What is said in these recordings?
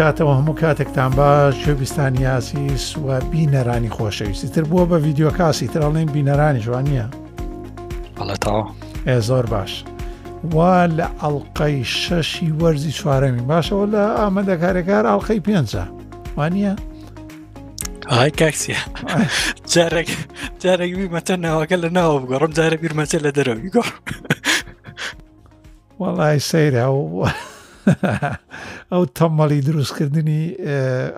کاتەوە هەموو کاتێکتان باش شوێبیستانی یاسیس و بینەرانی خۆشەویستی تر بووە بە ڤیددیۆکاسی ترڵێن بینەرانی جوانیە بەڵێتەوە ئێ زۆر باش وا لە ئەڵلقەی شەشی وەرزی چوارەمی باشەوە لە ئامەدە کارێکار ئەڵلقەی پێنجە وانە؟ ئای کاکسیە جارێک جارێک بیمەتە ناواگە لە ناوە بگەڕم جارە بیرمەچە لە دەرەوی گۆڕ وەڵای سەیرا و ئەو تەمەڵی دروستکردنی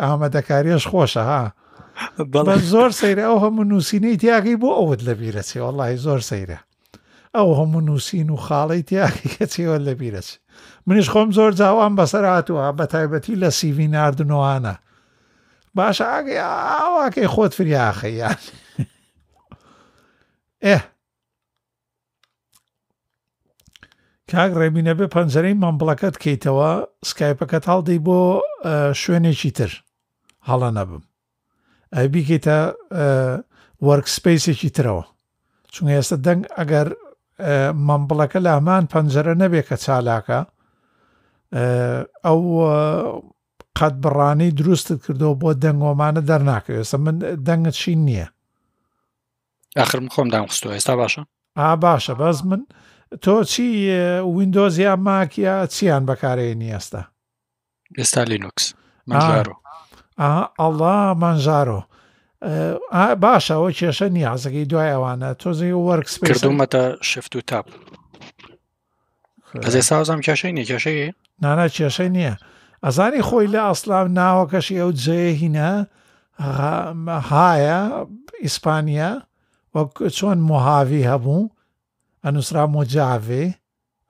ئامادەکاریش خۆشە ها زۆر سەیرە ئەو هەموو نووسینەی تیاگەی بۆ ئەوت لە بیرەچی وڵی زۆر سەیرە ئەو هەموو نووسین و خاڵی تیاکی کەچیوە لە بیرەچ منیش خۆم زۆر جاوان بەسەر هاتووە بە تایبەتی لە سیوی نردنەوەانە باشە ئاگەی ئاواکەی خۆت فریاخەیان ئێ کاک ڕێبینە بێ پەنجەرەی مامبڵەکەت کەیتەوە سکایپەکەت هەڵدەی بۆ شوێنێکی تر هەڵە نەبم ئەی بیکەیتە وەرگسپیسێکی ترەوە چونگە ئێستا دەنگ ئەگەر مامبڵەکە لە ئەمان پەنجەرە نەبێ کە چالاکە ئەو قەت بڕانی دروستت کردەوە بۆ دەنگۆمانە دەرناکە ئێستا من دەنگت چین نییە ئاخرم خۆم داخستەوە ئێستا باشە ئا باشە بەس من تۆ چی وینندۆز یا ماکیا چیان بەکارێنی ئێستا ئێستا لینوکس ئەڵا مانژارۆ باشەوە کێشە نیازەکەی دوای ئەوانە تۆزی وەرکس کردومەتە شفت و تاپ ئەزێ سازام کێشەی نیە کێشەیە نانە کێشەی نییە ئەزانی خۆی لە ئەسلام ناوەکەشی ئەو جێهینە هایە ئیسپانیا وەک چۆن مهاوی هەبوو آنوسرامو جا وی،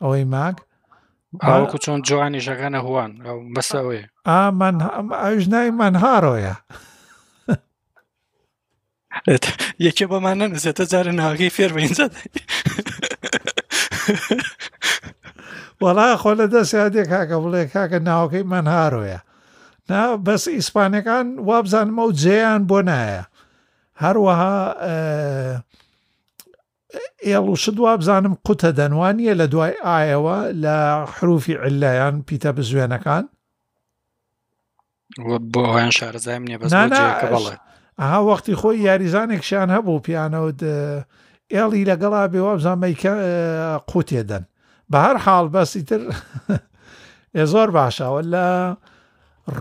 اوی مگ؟ آوکو چون جوانی جگانه هوان، باس اوی؟ آم، اوج نیم من هرویا. هه، یه چی با من نمیزد تا زارن آگی فیر بینزدی. ولی خواده دستی ها که خواده که ناگه من هرویا. نه، باس اسپانیکان وابزان موژهان بونه. هروها. ئێڵ و شدوا بزانم قوتە دەنوانیە لە دوای ئایەوە لە حروفی علایان پیتە بزوێنەکان بۆ هەیان شارزایم نیە بەڵێ ئاها وەختی خۆی یاریزانێکشیان هەبوو پیانەوە ئێڵی لەگەڵا بێوە بزانمەیکە قوتێدەن بە هەر حاڵ بەسی تر ئێ زۆر باشاوە لە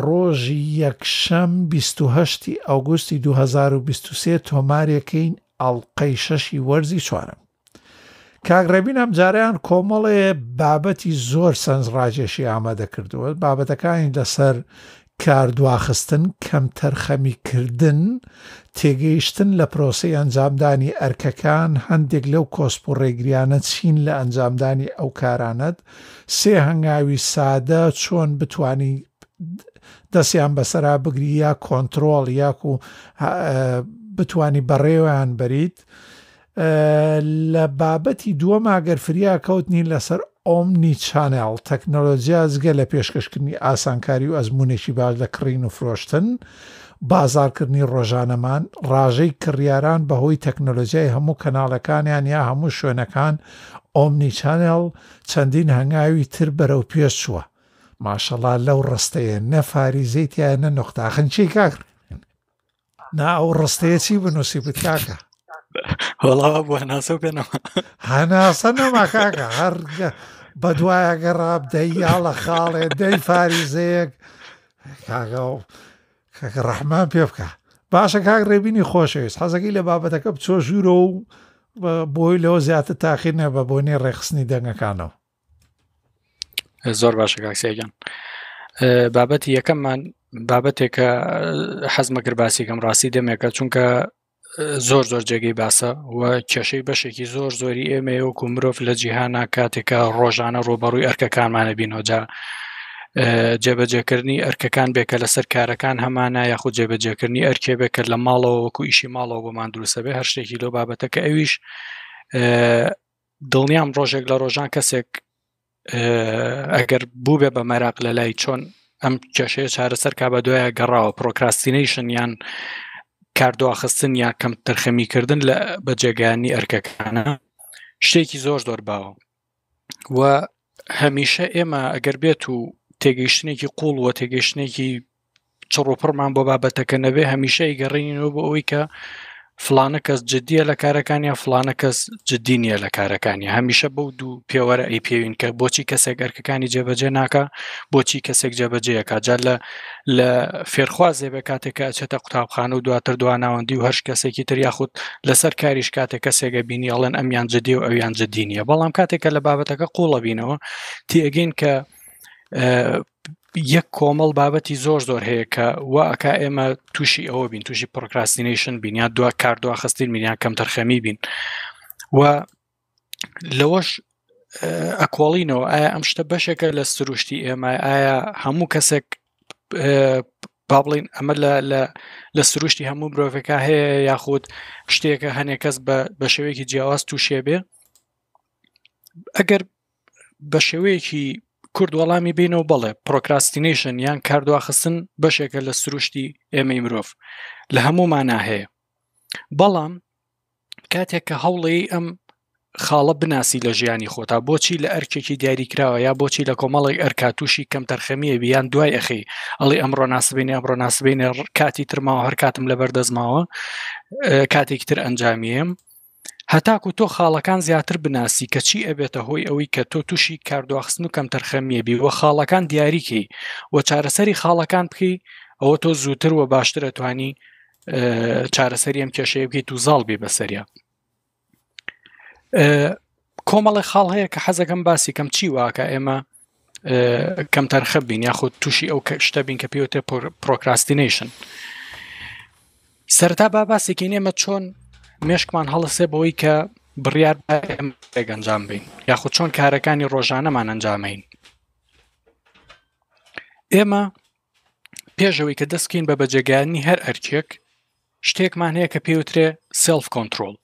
ڕۆژی یەکشەم 28 ئەوگوستی 2023 تۆمارێکین ئەڵلقەی شەشی وەرزی چوارم کاگڕێبین ئەم جاریان کۆمەڵێ بابەتی زۆر سنجڕاجێشی ئامادە کردووە بابەتەکانی لەسەر کاردواخستن کەمتەر خەمیکردن تێگەیشتن لە پرۆسی ئەنجامدانی ئەرکەکان هەندێک لەو کۆسپ و ڕێگریانە چین لە ئەنجامدانی ئەو کارانەت سێ هەنگاوی سادە چۆن بتانی دەستیان بەسرا بگری یا کۆنتترۆڵ یاکو بتانی بەڕێوەیان بەریت لە بابەتی دووە ماگەرفریا کەوتنی لەسەر ئۆمنی چانل تەکنۆلۆژیا زگە لە پێشکەشکردنی ئاسانکاری و ئەزمونێکی باش لە کڕین و فرۆشتن بازارکردنی ڕۆژانەمان ڕاژەی کڕیاران بەهۆی تەکنۆلۆژیای هەموو کەناڵەکانیان یا هەموو شوێنەکان ئۆمنی چانل چەندین هەنگاوی تر بەرەو پێش چووە ماشەڵا لەو ڕستەیە نەفاری زیتیانە نۆختاخنچی کاکر نا ئەو ڕستەیە چی بنووسی بت کاکە وەڵاوە بۆ هەناسە بێنەوە هەناسە نەما کاکە هەرگە بەدوایەگە ڕاب دەیا لە خاڵێ دەی فاریزەیەک کاگە و کەکە ڕەحمان پێ بکە باشە کاک ڕێبینی خۆشەویست حەزەکەی لە بابەتەکە بچۆ ژوورە و بۆی لەوە زیاتر تاخیر نەبە بۆ نێ ڕێخستنی دەنگەکانەوە زۆر باشە کاکسێگەن. بابەتی یەکەممان بابەتێکە حەزمەگر باسیەکەم ڕاستی دەمێکە چونکە زۆر زۆر جێگەی باسە و کێشەی بەشێکی زۆر زۆری ئێمەوەکو مرۆڤ لە جیهانا کاتێکە ڕۆژانە ڕۆبەڕووی ئەرکەکانمانە بینەوەجا جێبەجێکردنی ئەرکەکان بێکە لەسەر کارەکان هەمانە یاخود جێبەجێکردنی ئەرکێ بێکرد لە ماڵەوەکو ئیشی ماڵەوە بۆمان دروستەبێ هەر شتێکی لۆ بابەتەکە ئەویش دڵنیام ڕۆژێک لە ڕۆژان کەسێک ئەگەر بوو بێ بە مەراق لە لای چۆن ئەم کێشەیە چارەسەر کا بە دوایە گەڕاوە پرۆکراستینەیشن یان کاردواخستن یا کەم تەرخەمیکردن لە بەجێگانی ئەرکەکانە شتێکی زۆر زۆر باوە و هەمیشە ئێمە ئەگەر بێت و تێگەیشتنێکی قوڵ و تێگەیشتنێکی چڕۆپڕمان بۆ بابەتەکە نەبێ هەمیشە گەڕینەوە بۆ ئەوی کە فلانە کەس جددیە لە کارەکانیان فلانە کەس جددی نیە لە کارەکانی هەمیشە بەو دوو پێوەرە ئەی پێوین کە بۆچی کەسێک ئەرکەکانی جێبەجێ ناکە بۆچی کەسێک جێبەجێە کاجار لە لە فێرخوازێ بە کاتێکە ئەچێتە قوتابخانە و دواتر دواناوەندی و هەش کەسێکی تریا خودود لەسەر کاریش کاتێک کەسێکە بینی ئەڵێن ئەمیان جددی و ئەویان جددی نیە بەڵام کاتێکە لە بابەتەکە قوڵە بینەوە تیگەین کە یەک کۆمەڵ بابەتی زۆر زۆر هەیە کە وەک ئێمە تووشی ئەوە بین تووشی پرۆکراستینیشن بین یا دو کار دواخستین مینیان کەم تەرخەمی بین و لەوەش ئەکۆڵینەوە ئایا ئەم شتە بەشێکە لە سروشتی ئێمە ئایا هەموو کەسێک با بڵین ئەمە لە سروشتی هەموو مرۆڤەکە هەیە یاخود شتێکە هەنێک کەس بە شێوەیەکی جیاواز تووشێ بێ ئەگەر بە شێوەیەکی کورد وەڵامی بینەوە بەڵێ پرۆکراستینیشن یان کاردواخستن بەشێکە لە سروشتی ئێمەی مرۆڤ لە هەموو مانا هەیە بەڵام کاتێک کە هەوڵی ئەم خاڵە بناسی لە ژیانی خۆتا بۆچی لە ئەرکێکی دیاریکراوە یا بۆچی لە کۆمەڵێک ئەرکاتوشی کەم تەرخەمیە بیان دوای ئەخی ئەڵی ئەمڕۆ ناسبینێ ئەمڕۆ ناسبینێ کاتی ترماوە هەر کاتم لە بەردەزماوە کاتێک تر ئەنجامیم هەتاکو تۆ خاڵەکان زیاتر بناسی کە چی ئەبێتە هۆی ئەوەی کە تۆ تووشی کاردواخستن و کەم تەرخەمیەبی وە خاڵەکان دیاریکەی وە چارەسەری خاڵەکان بکەی ئەوە تۆ زووتر وە باشتر ئەتوانی چارەسەری ئەم کێشەیە بکەیت و زاڵ بێ بەسەریا کۆمەڵی خاڵ هەیە کە حەزەکەم باسی کەم چی واکە ئێمە کەم تەرخە بین یاخود تووشی ئەو کە شتە بین کە پێوتێ پرۆکراستینیشن سەرتا با باسێکی نێمە چۆن مێشکمان هەڵسێ بەوەی کە بڕیار ئەنجام بین یاخود چۆن کارەکانی ڕۆژانەمان ئەنجامین ئێمە پێشەوەی کە دەستکەین بە بەجێگانی هەر ئەرکێک شتێکمان هەیە کە پێوترێ سلف کۆنتترۆل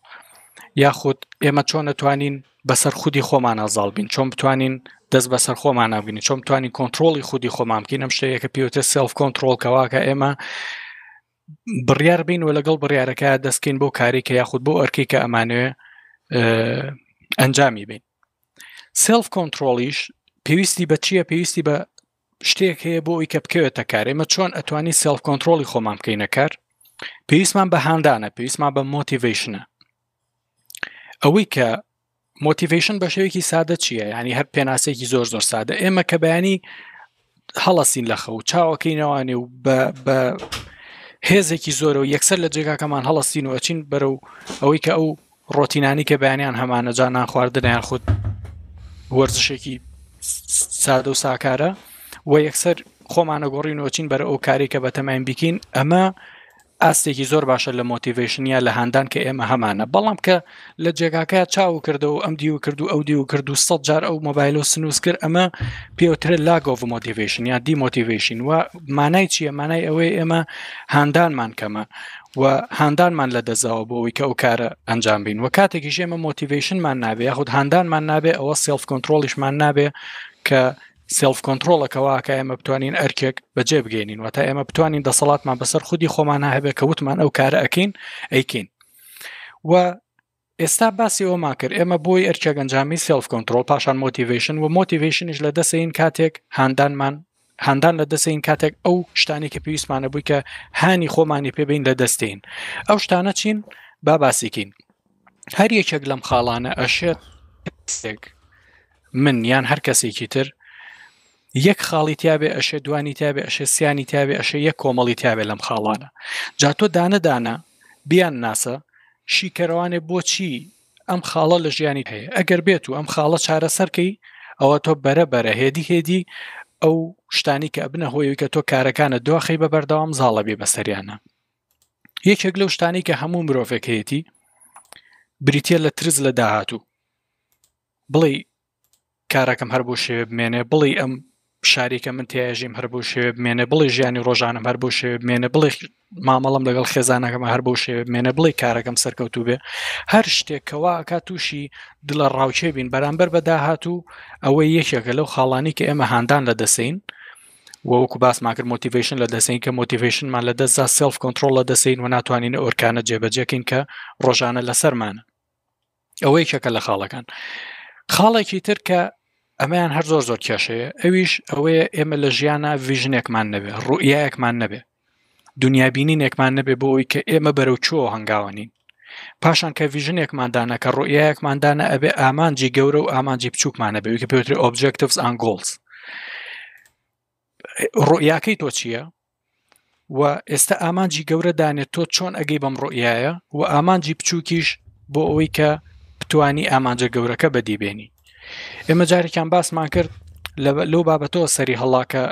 یاخود ئێمە چۆن نتوانین بەسەر خودی خۆمان ئازاڵ بین چۆن بتوانین دەست بەسەر خۆمان نبینین چۆن توانین کۆنتترۆلی خودی خۆمانکەین ئەم شتەیە کە پێوتە سلف کۆنتترۆل کەواکە ئێمە بڕیار بین و لەگەڵ بڕیارەکە دەستکەین بۆ کارێککە یاخود بۆ ئەرکی کە ئەمانوێ ئەنجامی بین سلف کۆنتترۆلیش پێویستی بە چییە پێویستی بە شتێک هەیە بۆ ئەوی کە بکەوێتە کارێمە چۆن ئەتوانی سلف کۆنتترۆلی خۆمان بکەینە کار پێویستمان بە هاندانە پێویستمان بە مۆتیڤشنە ئەوەی کە مۆتیڤشن بە شێوێکی سادە چییە ینی هەر پێناسێکی زۆر زۆر سادە ئێمە کە بەیانی هەڵەسین لە خەو چاوەکەینەوانێ و بە هێزێکی زۆرە و یەکسەر لە جێگاکەمان هەڵستین و ئەچین بەرە و ئەوەی کە ئەو ڕۆتینانی کە بەیانیان هەمانە جا نانخواردنیان خودود وەرزشێکی سادە و ساکارە و یەکسەر خۆمانە گۆڕین وچین بەرە ئەو کاری کە بەتەماین بیکین ئەمە ئاستێکی زۆر باشە لە مۆتیڤیشنیا لە هەندان کە ئێمە هەمانە بەڵام کە لە جێگاکە چاو کردو و ئەم دی و کردو ئەو دی و کردو سە جار ئەو مۆبایل و سنووس کرد ئەمە پێوترێت لاگۆڤ مۆتیڤیشن یا دی مۆتیڤیشن و مانای چییە مانای ئەوەی ئێمە هەندانمان کەمە و هەندانمان لە دەزاوە بۆەوەی کە ئەو کارە ئەنجام بین و کاتێکی ژێمە مۆتیڤیشنمان نابێ یاخود هەندانمان نابێ ئەوە سلف کۆنتترۆلیشمان نابێ کە سلف کۆنتترۆلەکەەوە کە ئێمە بتوانین ئەرکێک بەجێ بگەینین وە تا ئێمە بتوانین دەسەڵاتمان بەسەر خودی خۆمان هەبێ کە وتمان ئەو کارە ئەکەین ئەیکین و ئێستا باسی ئەوما کرد ئێمە بۆی ئەرچە گەنجامی سلف کۆنتترۆل پاشان مۆتیڤشن و مۆتیڤشنش لە دەسەین کاتێک هاندانمان هەندان لە دەسەین کاتێک ئەو شتانی کە پێویستمانە بووی کە هاانی خۆمانی پێبین لە دەستین ئەو شتانە چین با باسیکین هەر یەکێک لەم خاڵانە ئەشێت من یان هەر کەسێکی تر یەک خاڵی تیاابێ ئەشێ دوانی تیاابێ ئەشێ سیانی تیاابێ ئەشێ یەک کۆمەڵی تیاابێ لەم خاڵانە جا تۆ دانەدانە بیان ناسە شیکەوانێ بۆچی ئەم خاڵە لە ژیانی هەیە ئەگەر بێت و ئەم خاڵە چارەسەرکەی ئەوە تۆ بەرە بەرە هێدی هێدی ئەو شتانی کە ئەبنە هۆیەوەی کە تۆ کارەکانە دواخی بە بەردەوام زاڵە بێ بەسەریانە یەکێک لەو شتانی کە هەموو مرۆڤێکەتی بریتە لە ترز لە داهاتوو بڵێ کارەکەم هەر بۆ شێ بمێنێ بڵێ ئەم شارێکە من تێژیم هەر بۆ شێ مێنە بڵێ ژیانی ڕۆژانم هەر بۆ شێ مێنە بڵێ مامەڵم لەگەڵ خێزانەکەمە هەر بۆ شێ مێنە بڵێ کارەکەم سەرکەوتو بێ هەر شتێکەوە کا تووشی دڵە ڕاوچێ بین بەرامبەر بەداهاتوو ئەوەی یەکێکە لەو خاڵانی کە ئێمە هاندان لە دەسین وەکو باس ماکرد مۆتیڤشن لە دەسین کە مۆتیڤشنمان لە دەستدا سلف کۆنتترۆل لە دەسین و ناتوانین ئۆرکانە جێبەجەکەین کە ڕۆژانە لەسەرمانە ئەوەی چەکە لە خاڵەکان. خاڵێکی تر کە ئەمەیان هەر زۆر زۆر کێشەیە ئەویش ئەوەیە ئێمە لە ژیانە ڤژنێکمان نەبێ ڕوئایەکمان نەبێ دنیابینی نێکمان نەبێ بۆ ئەوی کە ئێمە بەرەو چۆ هەنگاوانین پاشان کە ڤژنێکماندانە کە ڕوئایەکماندانە ئەبێ ئامانجی گەورە و ئامانجی بچووکمانە بێ کە پێوتری ئۆبجکتیفس ئەنگۆلز ڕوئیاکەی تۆ چییە؟ و ئێستا ئامانجی گەورە دانێت تۆ چۆن ئەگەی بەم ڕوئایە و ئامانجی بچووکیش بۆ ئەوەی کە بتانی ئامانجە گەورەکە بەدیبێنی ئێمە جارێکیان باسمان کرد لەو بابەتەوە سەری هەڵاکە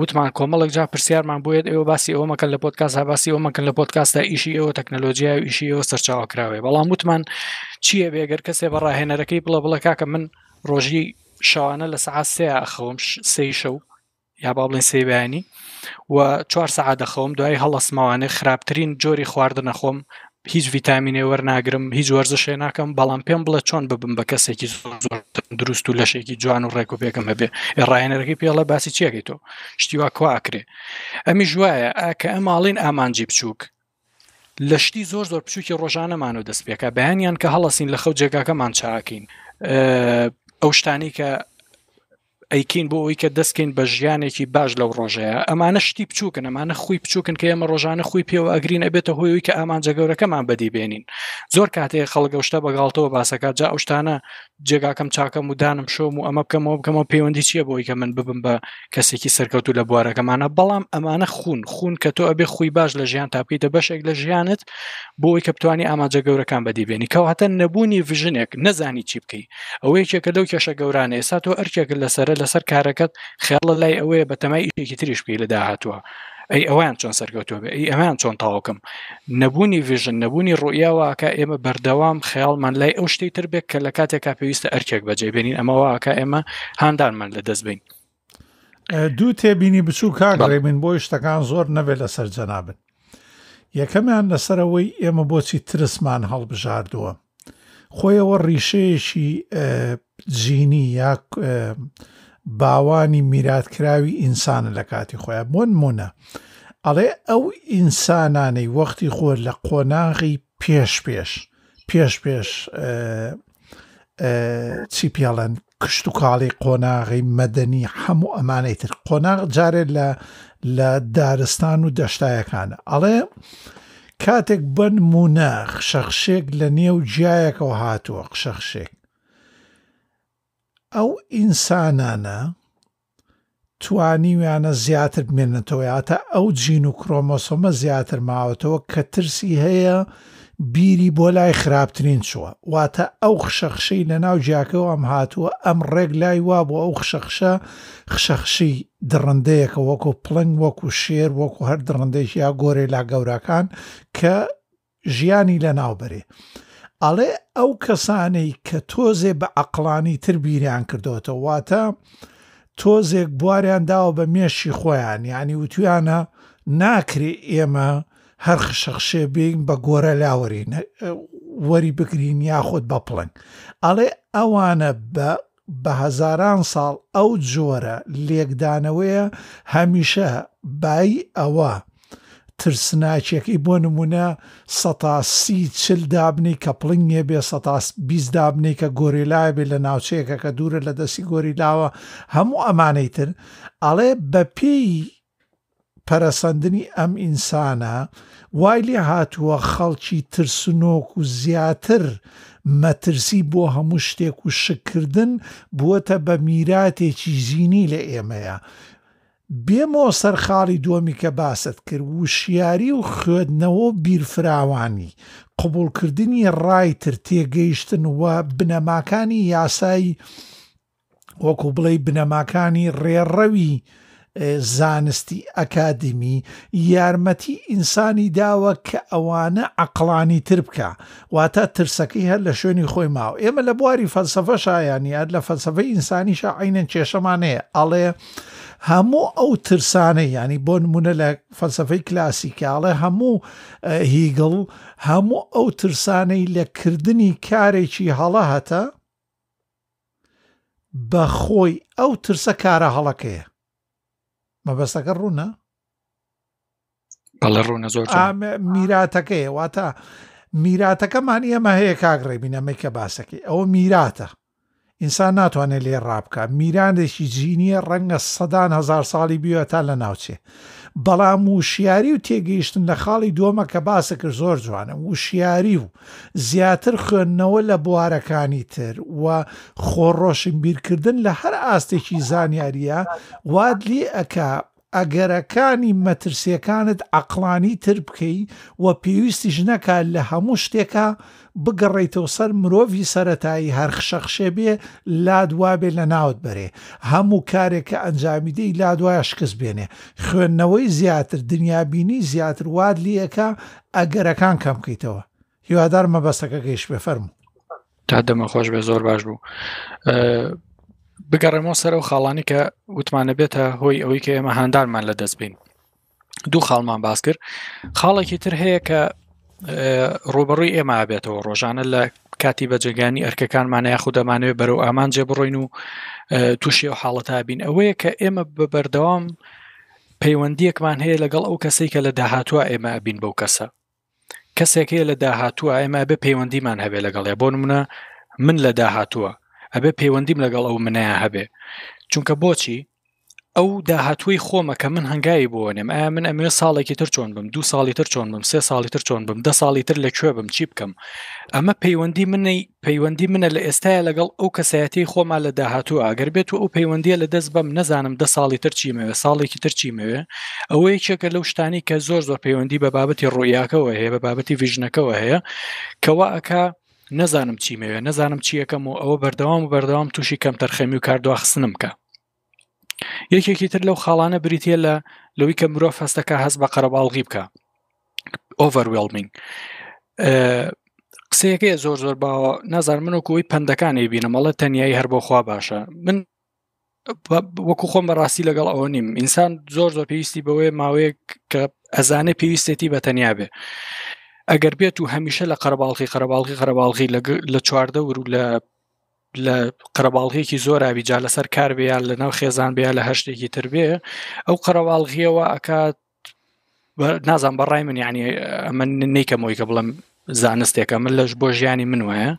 وتمان کۆمەڵک جا پرسیارمان بێت ئێوە باسی ئەو مەکەن لە پۆتکاس هاباسی ئەو مەکەن لە پۆتکاستا ئیشی ئەوە تەکنەلۆژیای و ئیشی ئەوە سەرچاو کراوێ بەڵام وتمان چییە بێگەر کەسێ بەڕاهێنەرەکەی بڵە بڵە کاکە من ڕۆژی شەوانە لە سعات سێ ئەخەوم سی شەو یا با بڵێن سێبیانی و چوار سەعادەخەوم دوای هەڵەسماوانێ خراپترین جۆری خواردنەخۆم هیچ ڤیتامینێ وەرناگرم هیچ وەرزشێ ناکەم بەڵام پێم بڵە چۆن ببم بە کەسێکی زۆر دروست و لەشێکی جوان و ڕێک و پێکم هەبێ ڕایەنەرەکەی پێڵە باسی چێکی تۆ شتیوا کوواکرێ ئەمی ژوایە کە ئەماڵین ئامانجی بچووک لەشتی زۆر زۆر بچووکی ڕۆژانەمان و دەستپێکە بەیانیان کە هەڵەسین لە خەو جێگاکەمان چاکین ئەو شتانی کە ئەیکین بۆ ئەوی کە دەستکەین بە ژیانێکی باش لەو ڕۆژەیە ئەمانە شتی بچووکن ئەمانە خۆی بچووکن کە ئێمە ڕۆژانە خۆی پێوە ئەگرین ئەبێتە هۆیەوەی کە ئامانجە گەورەکەمان بەدی بێنین زۆر کاتێک خەڵگەشتە بەگاڵتەوە باسەکە جا ئەوشتانە جێگاکەم چاکەم و دانم شۆم و ئەمە بکەمەوە بکەمەوە پەیوەندی چییە بۆی کە من ببم بە کەسێکی سەرکەوتو لە بوارەکەمانە بەڵام ئەمانە خون خون کە تۆ ئەبێ خۆی باش لە ژیان تاپیتە بەشێک لە ژیانت بۆی کە بتوانانی ئاماجە گەورەکان بەدی بێنی کەواتە نەبوونی ڤژنێک نەزانی چی بکەی ئەوەیەکێکە لەو کێشە گەورانە ئێستا تۆ ئەرکێک لەسرە لەسەر کارەکەت خیاڵە لای ئەوەیە بە تەمای ئیشێکی تریش پێی لە داهاتوە ئەی ئەوان چۆن سەرکەوتوە بێ ئەی ئەمان چۆن تاوکم نەبوونی ڤژن نەبوونی ڕویاواکە ئێمە بەردەوام خەیاڵمان لای ئەو شتی تر بێک کە لە کاتێکا پێویستە ئەرکێک بەجێبێنین ئەمەواکە ئێمە هاندانمان لە دەستبین دوو تێبینی بچوو کاگەڕێ من بۆی شتەکان زۆر نەبێت لەسەر جەنابن یەکەمیان لەسەرەوەی ئێمە بۆچی ترسمان هەڵبژاردووە خۆیەوە ڕیشەیەشی جینی یا باوانی میراتکراوی ئینسانە لە کاتی خۆیان بۆن مونە ئەڵێ ئەو ئینسانانەی وەختی خۆر لە قۆناغی پێش پێش پێش پێش چی پیاڵەن کشت و کاڵی قۆناغی مەدەنی هەموو ئەمانەی تر قۆناغ جارێت لە لە دارستان و دەشتایەکانە ئەڵێ کاتێک بنمونە خشەخشێک لە نێو جیایەکەەوە هاتووە خشەخشێک ئەو ئینسانانە توانیویانە زیاتر بمێنێتەوەیاتە ئەو جین و کرۆمۆسۆمە زیاتر ماوەتەوە کە ترسی هەیە بیری بۆ لای خراپترین چووە واتە ئەو خشەخشەی لە ناو جیاکەەوە ئەم هاتووە ئەم ڕێک لای وا بۆ ئەو خشەخشە خشەخشی دڕندەیەکە وەکو پلنگ وەکو شێر وەکو هەر دڕندێکی یا گۆرێ لا گەورەکان کە ژیانی لە ناوبەرێ. ئەڵێ ئەو کەسانەی کە تۆزێ بە ئەقلانی تر بیریان کردوێتەوە واتە تۆزێک بواریان داوە بە مێشی خۆیان ینی وتویانە ناکرێ ئێمە هەر خشەخشێ بین بە گۆرە لاوەرین وەری بگرین یاخود بەپڵنگ ئەڵێ ئەوانە بە بە هەزاران ساڵ ئەو جۆرە لێکدانەوەیە هەمیشە بای ئەوە ترسناچێکی بۆ نمونە سەسی چل دابنی کە پڵنگێ بێ بیست دابنی کە گۆریلای بێ لە ناوچەیەکە کە دوورە لە دەستی گۆریلاوە هەموو ئەمانەی تر ئەڵێ بە پێی پەرەسەندنی ئەم ئینسانە وای لێ هاتووە خەڵکی ترسنۆک و زیاتر مەترسی بۆ هەموو شتێک و شکردن بووەتە بە میراتێکی زینی لە ئێمەیە بێمەوە سەرخاڵی دووەمی کە باست کرد وشیاری و خوێندنەوە بیرفراوانی قوبولکردنی ڕایتر تێگەیشتن وە بنەماکانی یاسایی وەکو بڵێ بنەماکانی ڕێڕەوی زانستی ئەکادمی یارمەتی ئینسانی داوە کە ئەوانە ئەقلانی تر بکە واتە ترسەکەی هەر لە شوێنی خۆی ماوە ئێمە لە بواری فەلسفە شایانی یاد لە فەلسفەی ئینسانی شعینەن کێشەمانەیە ئەڵێ هەموو ئەو ترسانەی ینی بۆ نمونە لە فەلسفەی کلاسیکاڵێ هەموو هیگڵ هەموو ئەو ترسانەی لەکردنی کارێکی هەڵە هەتە بەخۆی ئەو ترسە کارە هەڵەکەیە مەبەستەکە ڕوونە بەڵێ ڕوونە زۆر میراتەکەی واتە میراتەکەمان ئێمە هەیە کاگڕێبینەمەی کە باسەکەی ئەوە میراتە ئینسان ناتوانێت لێ ڕابکە میرانێکی جینیە ڕەنگە سەدان هزار ساڵی بیوە تا لە ناوچێ بەڵام وشیاری و تێگەیشتن لە خاڵی دووەمە کە باسە کرد زۆر جوانە وشیاری و زیاتر خوێندنەوە لە بوارەکانی تر و خۆڕۆشن بیرکردن لە هەر ئاستێکی زانیاریە وادلی ئەکا ئەگەرەکانی مەترسیەکانت ئەقلانی تر بکەی و پێویستیش نەکات لە هەموو شتێکە بگەڕێیتەوە سەر مرۆڤی سەتایی هەرخشەخشێ بێ لا دوابێ لە ناوت بەرێ هەموو کارێک کە ئەنجامیدەی لا دوایە شکست بێنێ خوێندنەوەی زیاتر دنیابینی زیاتر واد لیەکە ئەگەرەکان کەم بکەیتەوە هیوادار مەبەستەکە گەیش بێ فەرمو تا دەمە خۆش بێ زۆر باش بوو بگەڕێمەوە سەر و خاڵانی کە وتمانە بێتە هۆی ئەوەی کە ئێمە هاندارمان لە دەستبین دوو خاڵمان باس کرد خاڵێکی تر هەیە کە ڕۆبڕی ئێمە بێتەوە ڕۆژانە لە کاتی بەجێگانی ئەرکەکانمانە یاخود دەمانوێت بەرەو ئامان جێبڕۆین و تووشی و حاڵەتا بین ئەوەیە کە ئێمە بەبەردەوام پەیوەندیەکمان هەیە لەگەڵ ئەو کەسێک کە لە داهاتوە ئێمە بین بەو کەسە کەسێک هەیە لە داهاتوە ئێمە بێ پەیوەندیمان هەبێ لەگەڵێ بۆ منە من لە داهاتوە ئەبێ پەیوەندیم لەگەڵ ئەو منەیە هەبێ چونکە بۆچی ئەو داهاتوی خۆمە کە من هەنگایی بۆنێم ئا من ئەمێ ساڵێکی تر چۆن بم دو ساڵی تر چۆن بم سێ ساڵی تر چۆن بم ده ساڵی تر لەکوێ بم چی بکەم ئەمە پەیوەندی منەی پەیوەندی منە لە ئێستاە لەگەڵ ئەو کەسایەتی خۆما لە داهاتوو ئاگەر بێت و ئەو پەیوەندیە لە دەست بەم نەزانم ده ساڵی تر چیمەوێ ساڵێکی تر چیمەوێ ئەوەی چێکە لەو شتانی کە زۆر زۆر پەیوەندی بە بابەتی ڕوویاکەوە هەیە بە بابەتی ڤژنەکەەوە هەیە کەوا ئەکا نەزانم چیمەوێ نەزانم چیەکەم و ئەوە بەردەوام و بەردەوام تووشی کەم تەرخەمی و کاردواخستنم کە یەکێکی تر لەو خاڵانە بریتە لە لەوی کە مرۆڤ هەستەکە هەست بە قەرەباڵغی بکە ئۆڤەروێڵمینگ قسەیەەکەی زۆر زۆر باوە نازار من وکوی پندەکانی بینەمەڵە تەنایی هەر بۆ خوا باشە من وەکو خۆم بەڕاستی لەگەڵ ئەوە نیم ئینسان زۆر زۆر پێویستی بەوەی ماوەیەک کە ئەزانێ پێویستێتی بە تەنیا بێ ئەگەر بێت و هەمیشە لە قەرباڵقی قەرباڵقی قەرباڵقی لە چواردە ور و لە لە قەرباڵغیەکی زۆراوی جا لەسەر کار بیان لە ناو خێزان بیا لە هەشتێکی تر بێ ئەو قەرەواڵغیەوە ئەکات نازان بەڕای من یعنی من نیکەمەوەی کە بڵم زانستێکە من لەش بۆ ژیانی من وایە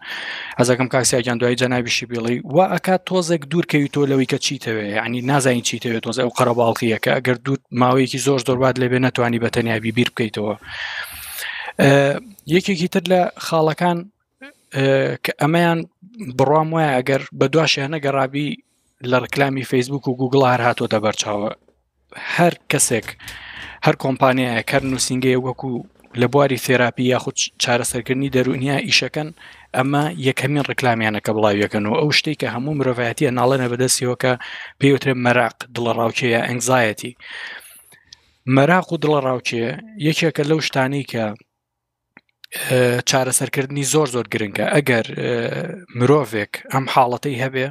ئەزەکەم کاسییاگیان دوای جەنابیشی بڵی و ئەکات تۆزێک دوورکەوی تۆ لەوەی کە چیتەوێ ینی نازانین چیتەوێت تۆزە ئەو قەرەباڵقیەکە ئەگەر دوور ماوەیەکی زۆر دەڕوات لێبێ نەتوانی بەتەنیابی بیر بکەیتەوە. یەکێکی تر لە خاڵەکان کە ئەمەیان بڕام وایە ئەگەر بە دواشێنە گەڕابی لە ڕکلامی فیسبوک و گوگل هەر هاتۆتە بەرچاوە هەر کەسێک هەر کۆمپانیایە کەر نووسنگەیە وەکو لە بواری تێراپی یاخود چارەسەرکردنی دەرونیا ئیشەکەن ئەمە یەکەمین ڕکلامیانە کە بڵاویەکەن و ئەو شتێک کە هەموو مرۆڤایەتی ناڵەنە بەدەستیەوە کە پێوترێ مەراق دڵە ڕاوچەیە ئەنگزایەتی مەراق و دڵە ڕاوچەیە یەکێکە لەو شتانی کە چارەسەرکردنی زۆر زۆر گرنگە ئەگەر مرۆڤێک ئەم حاڵەتی هەبێ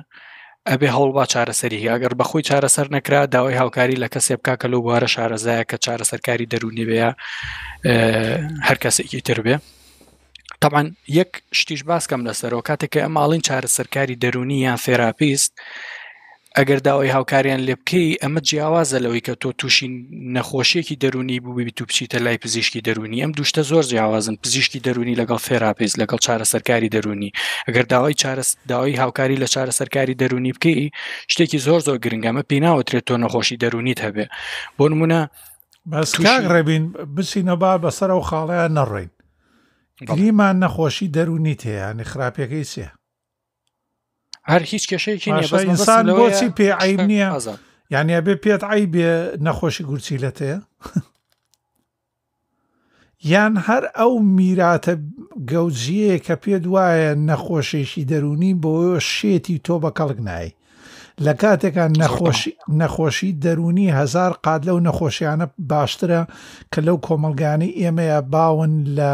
ئەبێ هەوڵبا چارەسەری ئەگەر بەخۆی چارەسەر نەکرا داوای هاوکاری لە کەسێ بک کە لەو بوارە شارەزایە کە چارەسەرکاری دەرونی بەیە هەر کەسێکی تر بێ تاان یەک شتیش باسکەم لەسەرەوە کاتێک کە ئەماڵین چارەسەرکاری دەرونی یان فێراپیست ئەگەر داوای هاوکاریان لێ بکەی ئەمە جیاوازە لەوەی کە تۆ تووشین نەخۆشیێکی دەرونی بووبی تو بچیتە لای پزیشکی دەرونی ئەم دوشتە زۆر جیاوازن پزیشکی دەرونی لەگەڵ فێراپیس لەگەڵ چارەسەرکاری دەرونی ئەگەر داوای داوای هاوکاری لە چارەسەرکاری دەرونی بکەی شتێکی زۆر زۆر گرنگەمە پێناوەترێت تۆ نەخۆشی دەرونیت هەبێ بۆ نمونە ڕێبین بچینەبا بەسەر و خاڵەیە نەڕێین گریمان نەخۆشی دەرونیت هەیە نی خراپەکەی سێ هەر هیچ کێشەیەکی نیەسان بۆچی پێ عیب نییە یانە بێ پێت ئای بێ نەخۆشی گورچی لە تەیە یان هەر ئەو میراتە گەوجیەیە کە پێت وایە نەخۆشێکی دەرونی بۆ شێتی تۆ بە کەڵک نایی لە کاتێکان نەخۆشی دەرونی هزار قاد لەو نەخۆشیانە باشترە کە لەو کۆمەلگانی ئێمەیە باون لە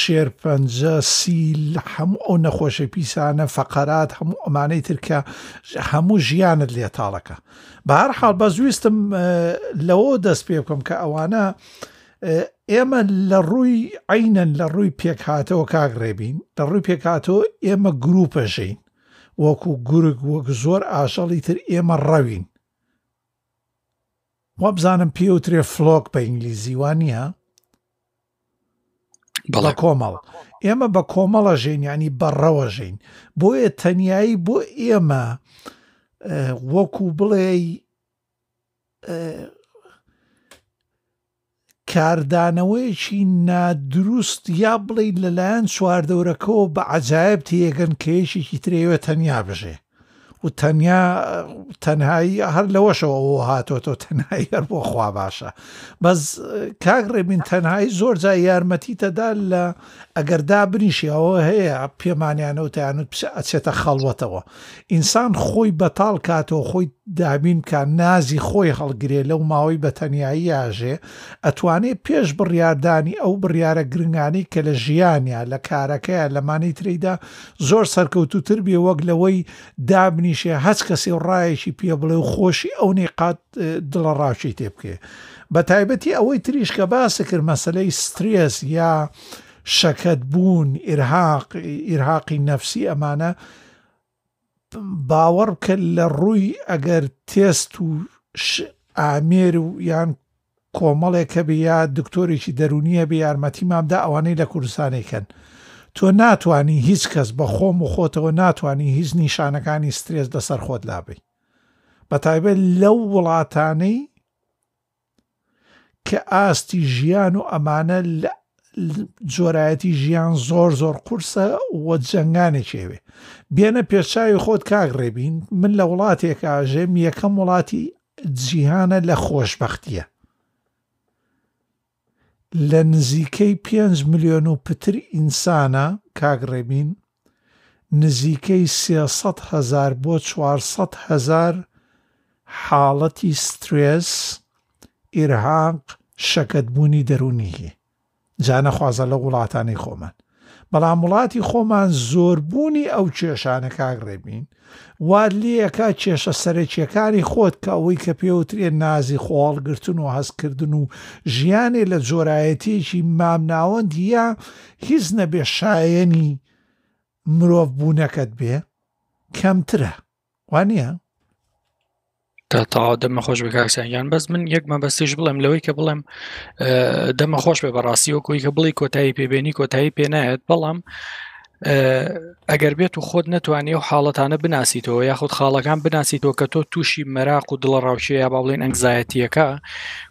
شێر پەنجە سیل هەموو ئەو نەخۆشی پیسانە فەقەرات هەموو ئەمانەی ترکە هەموو ژیانت لێتاڵەکە بەهار حاڵ بەزویستم لەوە دەست پێ بکەم کە ئەوانە ئێمە لە ڕووی عینەن لە ڕووی پێکهاتەوە کاگڕێبین لە ڕووی پێکاتەوە ئێمە گرروپەژین وەکو گورگ وەک زۆر ئاشەڵی تر ئێمە ڕەوین وە بزانم پێوترێ فلۆک بە ئینگلیزیوانی هە بەڵە کۆمەڵ ئێمە بە کۆمەڵە ژێنیانی بەڕەوە ژین بۆیە تەنایی بۆ ئێمە وەکو بڵێ کاردانەوەیەکی نادروست یا بڵێ لەلایەن چواردەورەکەەوە بە عجاایب تێگەن کێشێکی ترێوە تەنیا بژێ و تەنیا تەنهایی هەر لەوەشەوە ئەو هاتۆتۆ تەنایی هەر بۆ خوا باشە بەس کاگڕێبین تەنهایی زۆر جای یارمەتیتەدا لە ئەگەردا بنیشیەوە هەیە پێمانیانە و تیانوت ئەچێتە خەڵوەتەوە ئینسان خۆی بەتاڵ کاتەوە خۆی دابین کە نازی خۆی هەڵگرێ لەو ماوەی بە تەنایی یاژێ ئەتوانێت پێش بڕاردانی ئەو بڕیاە گرنگانی کە لە ژیانیا لە کارەکەیە لەمانی تریدا زۆر سەرکەوتوتر بێ وەک لەوەی دابنی منیشە هەچ کەسی ڕایەکی پێ بڵێ و خۆشی ئەو نێقات دڵە ڕاوچی تێ بکێ بە تایبەتی ئەوەی تریش کە باسە کرد مەسلەی سترس یا شەکەت بوون ئیرهاقی نەفسی ئەمانە باوەڕ بکە لە ڕووی ئەگەر تێست و ئامێر و یان کۆمەڵێکە بێ یا دکتۆرێکی دەرونیە بێ یارمەتی مامدا ئەوانەی لە کوردستانێکەن. تۆ ناتانی هیچ کەس بە خۆم و خۆتەوە ناتانی هیچ نیشانەکانی سترێز دەسەر خۆت لابی بە تایبێت لەو وڵاتانەی کە ئاستی ژیان و ئەمانە لە جۆرایەتی ژیان زۆر زۆر قورسە وە جەنگانێکێوێ بێنە پێچاوی خۆت کاگڕێبین من لە وڵاتێک ئاژێم یەکەم وڵاتی جیهانە لە خۆشببختیە لە نزیکەی 5 میلیۆن و پتر ئینسانە کاگڕێبین نزیکەی 300 هزار بۆ 400 هزار حاڵەتی سترس ئێرهاق شەکەتبوونی دەرونی هەیە جانە خوازە لە وڵاتانی خۆمان بەڵام وڵاتی خۆمان زۆربوونی ئەو کێشانە کاگڕێبین وا لەکە کێشە سەرەکیەکانی خۆت کە ئەوەی کە پێوترێ نازی خۆڵگرتن و هەستکردن و ژیانێ لە جۆرایەتێکی مامناوەند یا هیچ نەبێ شایەنی مرۆڤ بوونەکەت بێ کەمترە وانە؟ تا دەمە خۆش بە کاکسسانیان بەس من یەک مەبەستیش بڵێم لەوەی کە بڵێم دەمە خۆش بێ بەڕاستی وەکوی کە بڵی کۆتایی پێبێنی کۆتایی پێنایەت بەڵام ئەگەر بێت و خۆت نتوانێت و حاڵەتانە بناسییتەوە یاخود خاڵەکان بناسییتەوە کە تۆ تووشی مەراق و دڵ ڕاوشەیە یا با بڵێن ئەنگزایەتیەکە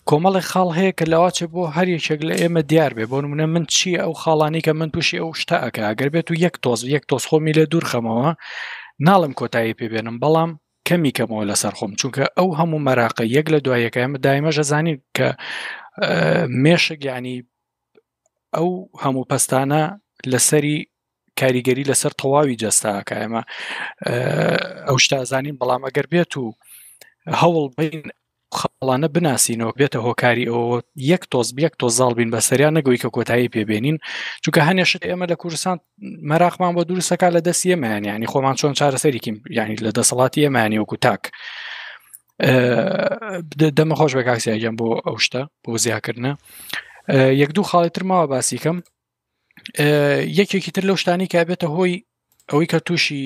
کۆمەڵی خاڵ هەیە کە لەواچە بۆ هەریەکێک لە ئێمە دیار بێ بۆ نمونە من چی ئەو خاڵانی کە من تووشی ئەو شتەکە ئەگەر بێت و یەک تۆز یەک تۆز خۆمی لە دوور خەمەوە ناڵم کۆتایی پێبێنم بەڵام کەمی کەمەوە لەسەر خۆم چونکە ئەو هەموو مەراقە یەک لە دوایەکە ئەمە دایمە ژەزانین کە مێشک ینی ئەو هەموو پستانە لەسەری کاریگەری لەسەر تەواوی جەستاکە ئێمە ئەو شتازانین بەڵام ئەگەر بێت و هەوڵ بین خەڵانە بناسیینەوە بێتە هۆکاری ئەوە یەک تۆز یەک تۆ زاڵ بین بە سەریان نەگەوی کە کۆتایی پێبێنین چونکە هەنێشت ئێمە لە کوردستان مەراقمان بۆ دوورسەکە لە دەست ئێمەیان ینی خۆمان چۆن چارەسەرێکیم ینی لە دەسەڵاتی ئێمانی وەکو تاک دەمە خۆش بە کاکسیگەم بۆ ئەو شتە بۆ زیاکردە یەک دوو خاڵی ترماوە باسیکەم یەکێکی تر لەو شتانی کە بێتە هۆی ئەوەی کە تووشی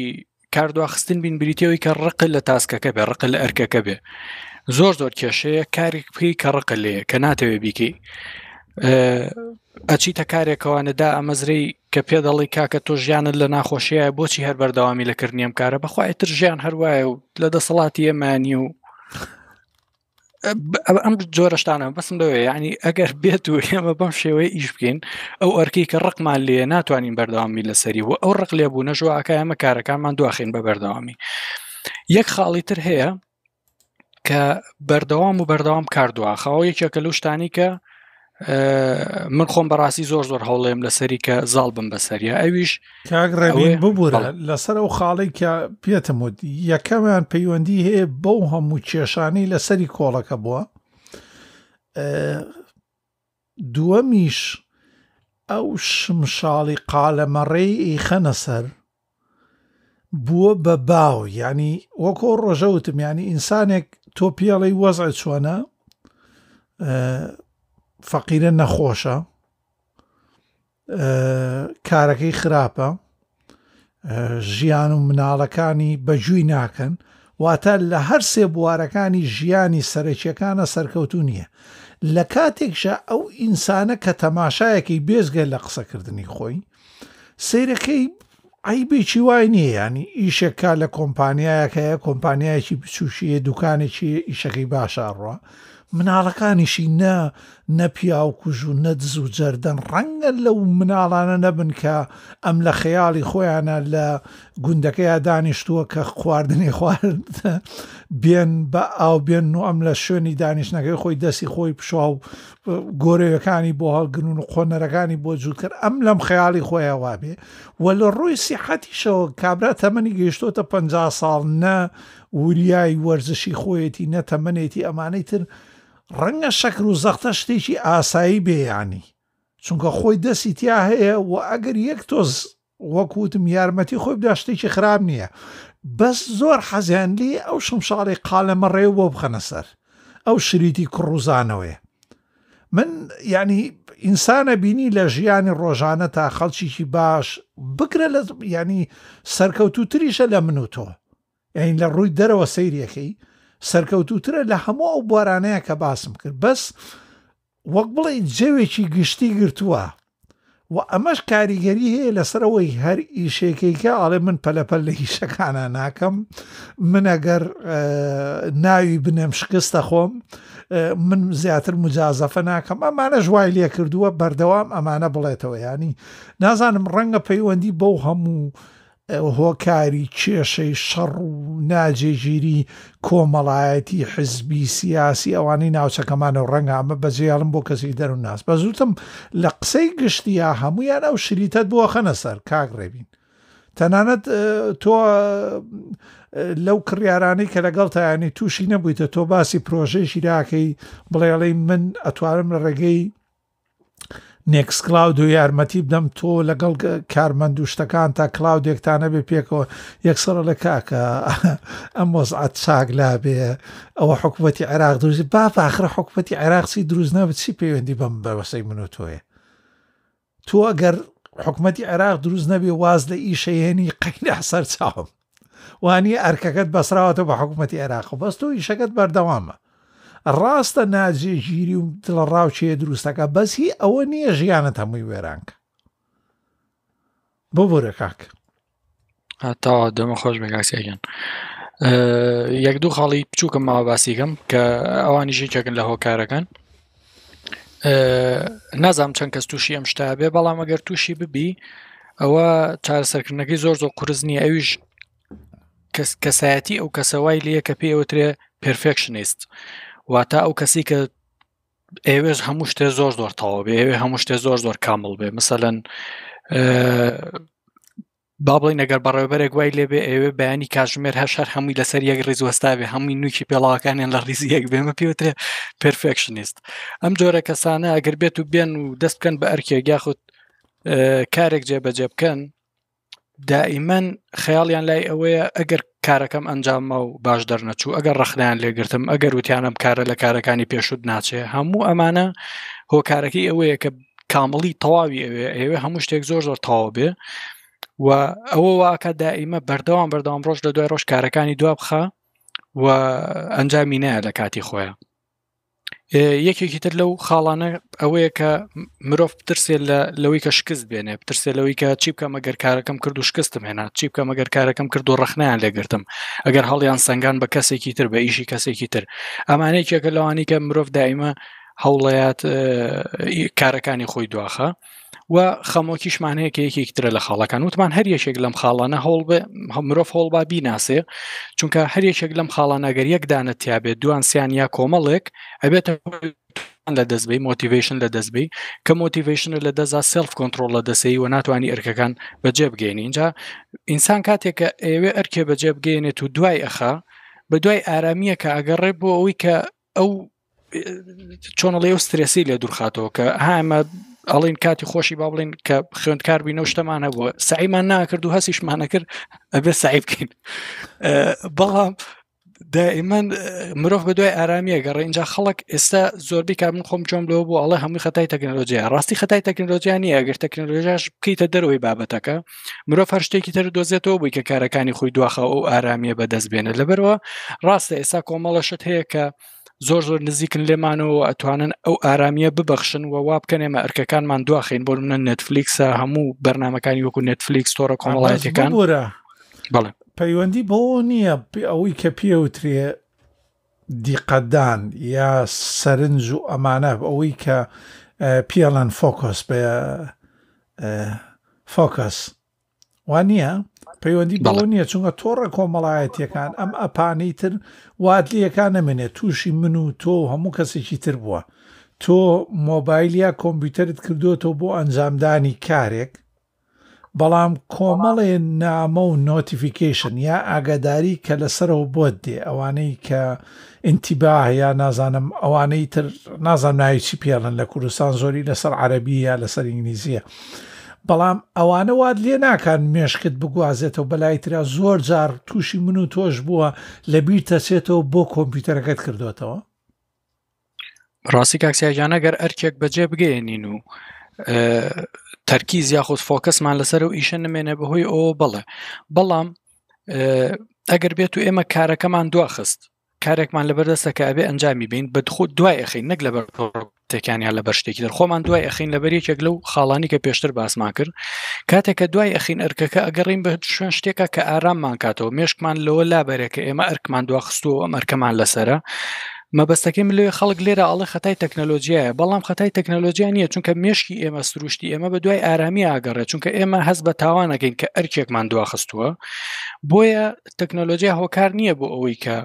کاردواخستن بین بریتەوەی کە ڕقل لە تاسکەکە بێ ڕقل لە ئەرکەکە بێ زۆر زۆر کێشەیە کارێک پێی کە ڕقە لێ کە ناتەوێ بیکەی ئەچیتە کارێکەوانەدا ئەمەزرەی کە پێ دەڵی کاکە تۆ ژیانت لە ناخۆشیە بۆچی هەر بەرداوامی لە کردنیم کارە بەخوای تر ژیان هەروایە و لە دەسەڵاتی ئێمانی و ئەم جۆرەشتانە بەسم دەوێ ینی ئەگەر بێت و ئێمە بەم شێوەیە ئیش بکەین ئەو ئەرکی کە ڕقمان لێ ناتوانین بەردەوامی لەسەری و ئەو ڕق لێبوو نەژوە ئاکای ئەمە کارەکانمان دواخین بە بەردەوامی یەک خاڵی تر هەیە کە بەردەوام و بەردەوام کاردووە خاوە یەکێکە لەو شتانی کە من خۆم بەڕاستی زۆر زۆر هەوڵێم لەسەری کە زاڵ بم بەسەریە ئەویش کاگڕێبین ببوورە لەسەر ئەو خاڵی کە پێتمموت یەکەمیان پەیوەندی هەیە بەو هەموو کێشانەی لەسەری کۆڵەکە بووە دووەمیش ئەو شمشاڵی قالەمەڕێ ئیخەنە سەر بووە بە باو ینی وەکۆ ڕۆژەوتم ینی ئینسانێک تۆ پیاڵی وەزای چۆنە فەقیرە نەخۆشە کارەکەی خراپە ژیان و مناڵەکانی بەجووی ناکەن واتە لە هەر سێ بوارەکانی ژیانی سەرەکیەکانە سەرکەوتو نییە لە کاتێکشە ئەو ئینسانە کە تەماشایەکی بێزگە لە قسەکردنی خۆی سیرەکەی عیبێکی وای نییە ینی ئیشەکە لە کۆمپانیایەک هەیە کۆمپانیایەکی بچوشیە دوکانێکی ئیشەکەی باشڕوە مناڵەکانیشی نە نەپیا و کوژ و نەدز و جەردەن ڕەنگە لەو مناڵانە نەبن کە ئەم لە خەیاڵی خۆیانە لە گوندەکەی دانیشتووە کە خواردنی خوارد بێن بە ئاو بێن و ئەم لە شوێنی دانیشتەکەی خۆی دەستی خۆی پشوا و گۆرەیەەکانی بۆ هەڵگرن و خۆنەرەکانی بۆ جوود کرد ئەم لەم خەیاڵی خۆیەوا بێ وە لە ڕووی سیحەتیشەوە کابرا تەمەنی گەیشتۆتە پ ساڵ نە وریای وەرزشی خۆیەتی نەتەمەنێتی ئەمانەی تر ڕەنگە شەکر و زەختە شتێکی ئاسایی بێیانی چونکە خۆی دەستی تیا هەیە و ئەگەر یەک تۆز وەکوتم یارمەتی خۆی داشتێکی خراب نییە بەس زۆر حەزیان لێ ئەو شمشاری قالەمە ڕێ بۆ بخەنە سەر ئەو شریتی کوڕوزانەوەی من ینی ئینسانە بینی لە ژیانی ڕۆژانە تا خەڵکیی باش بکرە لە ینی سەرکەوتوتریشە لە من و تۆ یین لە ڕووی دەرەوە سەیرەکەی سەرکەوتوترە لە هەموو ئەو بۆرانەیە کە باسم کرد بەس وەک بڵێ جەوێکی گشتی گرتووە و ئەمەش کاریگەری هەیە لەسەرەوەی هەر ئیشێکێکە ئاڵێ من پەلەپەل لە هیشەکانە ناکەم من ئەگەر ناوی بنێم شکستە خۆم من زیاتر مجازەفە ناکەم ئەمانە ژوای لێ کردووە بەردەوام ئەمانە بڵێتەوە ینی نازانم ڕەنگە پەیوەندی بەو هەموو هۆکاری کێشەی شەڕ و ناجێگیری کۆمەڵایەتی حزبی سیاسی ئەوانەی ناوچەکەمانەوە ڕەنگامە بەجێڵم بۆ کەسی دەرو ناس بە زووتم لە قسەی گشتیا هەمویان ئەو شریتت بۆ خەنە سەر کاگڕێبین تەنانەت تۆ لەو کڕیارانەی کە لەگەڵ تایانی تووشی نەبوویتە تۆ باسی پرۆژەی شیراکەی بڵێڵی من ئەتوانم لە ڕێگەی نێکس کلااود و یارمەتی بدەم تۆ لەگەڵ کارمەند و شتەکان تا کلااودێکتانە بێ پێکەوە یەکسڕە لە کاکە ئەم مۆزعات چاک لابێ ئەوە حکوومەتی عێراق دروزی با باخرە حکوومەتی عێراقسی دروست نەبێت چی پەیوەندی بەم بەوەسەی من و تۆیە تۆ ئەگەر حکوومەتی عێراق دروست نەبێ واز لە ئیشەهێنی قەیدا سەر چاوم وانی ئەرکەکەت بەسراوەتە بە حکوومەتی عێراق و بەست و ئیشەکەت بەردەوامە ڕاستە ناجێ گیری و دڵە ڕاوچێ دروستەکە بەسی ئەوە نییە ژیانت هەمووی وێرانکە بۆ بۆرە کاک تا دەمە خۆش بەگاسیگەن یەک دوو خاڵی بچووکم ماوە باسیگەم کە ئەوانیژی چەکن لە هۆکارەکان نازام چەند کەس تووشی ئەم شتا بێ بەڵام ئەگەر تووشی ببی ئەوە چارەسەرکردنەکەی زۆر زۆر قرس نییە ئەویش کەسایەتی ئەو کەسەوای لە کە پێوترێ پرفێکشنیست واتە ئەو کەسی کە ئێوێش هەموو شتێ زۆر زۆر تەواو بێ ئێوێ هەموو شتێ زۆر زۆر کامل بێ مثلەن با بڵین ئەگەر بەڕێبەرێک وای لێبێ ئێوێ بەیانی کاژمێر هەشار هەمووی لەسەر یەک ڕێزوەستاوێ هەمووی نوکی پێڵاوەکانیان لە ریزی یەک بێمە پێوترێ پرفێکشنیست ئەم جۆرە کەسانە ئەگەر بێت و بێن و دەست بکەن بە ئەرکێک یاخود کارێک جێبەجێ بکەن دائیمەن خەیاڵیان لای ئەوەیە ئەگەر کارەکەم ئەنجاممە و باش دەرنەچوو ئەگەر ڕخنیان لێگرتم ئەگەر وتیانم کارە لە کارەکانی پێشود ناچێ هەموو ئەمانە هۆکارەکەی ئەوەیە کە کامەڵی تەواوی ئەوێ ئەوێ هەموو شتێک زۆر زۆر تەواو بێ و ئەوە واکە دائیمە بەردەوام بەردەوام ڕۆژ لە دوای ڕۆژ کارەکانی دوابخە و ئەنجامی نایە لە کاتی خۆیان یەکێکی تر لەو خاڵانە ئەوەیە کە مرۆڤ ترسێت لە لەوەی کە شکست بێنێ ترسێ لەوەی کە چی بکە مەگەر کارەکەم کرد و شکستم هێنا چی بکە مەگەر کارەکەم کرد و ڕخنیان لەگرتم ئەگەر هەڵیان سەنگان بە کەسێکی تر بە ئیشی کەسێکی تر ئەمانەیەکێکە لەوانی کە مرۆڤ دائیمە هەوڵەیات کارەکانی خۆی دواخە و خەمۆکیشمان هەیە کە یەکێکترە لە خاڵەکان وتمان هەر یەشێک لەم خاڵانە هەڵ مرۆڤ هەڵبا بیناسێ چونکە هەر یەکێک لەم خاڵانەگەر یەکدانت تیاابێت دوانسییان یا کۆمەڵێک ئەبێتە لە دەستبی مۆتیڤشن لە دەستبی کە مۆتیڤشن لە دەزا سلف کۆنتترۆل لە دەسەی و ناتوانانی ئەرکەکان بەجێ بگەین اینجا ئینسان کاتێک کە ئێوێ ئەرکێ بەجێ بگەێنێت و دوای ئەخا بە دوای ئارامیە کە ئەگەڕێ بۆ ئەوی کە ئەو چۆنڵێ و سترسی لە دوورخاتەوە کە هامە ئەڵین کاتی خۆشی با بڵین کە خوێندکار بینە شتەمان هەبووە سعیمان ناکرد و هەسیشمانە کرد ئەبێ سعی بکەین بەڵام دائیمەن مرۆڤ بە دوای ئارامیە گەڕ اینجا خەڵک ئێستا زۆربی کار من خۆم جۆم لەوە بوو ئەڵە هەمووی خەتای تەکنۆلۆژیە ڕاستی خەتای تەکنۆلۆژیانی ئەگەر تەکنۆلۆژیاش بکەیتە دەرەوەی بابەتەکە مرۆڤ هەر شتێکی تر دۆزێتەوە بووی کە کارەکانی خۆی دواخە ئەو ئارامیە بەدەست بێنە لەبەرەوە ڕاستە ئێستا کۆمەڵەشت هەیە کە زۆر زۆر نزیکن لێمانەوە ئەتوانن ئەو ئارامیە ببەخشن و وا بکەنێمە ئەرکەکانمان دواخین بۆ منە نتفلیکسە هەموو بەرنمەکانی وەکو نتفلیکس تۆڕە کۆمەڵایەتەکان بڵێ پەیوەندی بۆ نییە ئەوەی کە پێوترێ دیقەدان یا سەرنج و ئەمانە ئەوەی کە پیاڵەن فۆکۆس بە فۆکەس وان نییە؟ پەیوەندی بەڵۆ نییە چونکە تۆڕە کۆمەڵایەتیەکان ئەم ئەپانەی تر وادلیەکان نەمێنێت تووشی من و تۆ هەموو کەسێکی تر بووە تۆ مۆبایلیا کۆمپیوتەرت کردوێتەوە بۆ ئەنجامدانی کارێک بەڵام کۆمەڵێ نامە و نۆتیفیکیشن یا ئاگاداری کە لەسەرەوە بۆت دێ ئەوانەی کە ئینتیبا هەیە نازانم ئەوانەی تر نازان ناوی چی پێڵن لە کوردستان زۆری لەسەر عەربی یا لەسەر ئینگلیزیە. بەڵام ئەوانە واد لێ ناکان مێشکت بگوازێتەوە بەلایترا زۆر جار تووشی من و تۆش بووە لە بیر دەچێتەوە بۆ کۆمپیوتەرەکەت کردوێتەوە ڕاستی کاکسیاجانەگەر ئەرکێک بەجێ بگەێنین و تەرکیز یاخود فۆکەسمان لەسەر و ئیشە نمێنە بەهۆی ئەو بڵێ بەڵام ئەگەر بێت و ئێمە کارەکەمان دواخست کارێکمان لەبەردەستە کە ئەبێ ئەنجامی بین بەدخۆ دوای ئەخین نەک لەبەر تێکیانیان لە بەر شتێکی دەرخۆمان دوای ئەخین لە بەرێکێک لەو خاڵانی کە پێشتر باسمان کرد کاتێک کە دوای ئەخین ئەرکەکە ئەگەڕین بە شوێن شتێکە کە ئاراممان کاتەوە مێشکمان لەوە لابەرێکە ئێمە ئەرکمان دواخستووە ئەمەرکەمان لەسرە مەبەستەکەم لێ خەڵک لێرە ئاڵی خەتای تەکنەلۆژیایە بەڵام خەتای تەکنەلۆژیا نیە چونکە مێشکی ئێمە سروشتی ئێمە بە دوای ئارامی ئاگەڕێ چونکە ئێمە هەست بە تاوانەکەین کە ئەرکێکمان دواخستووە بۆیە تەکنەلۆژیا هۆکار نییە بۆ ئەوەی کە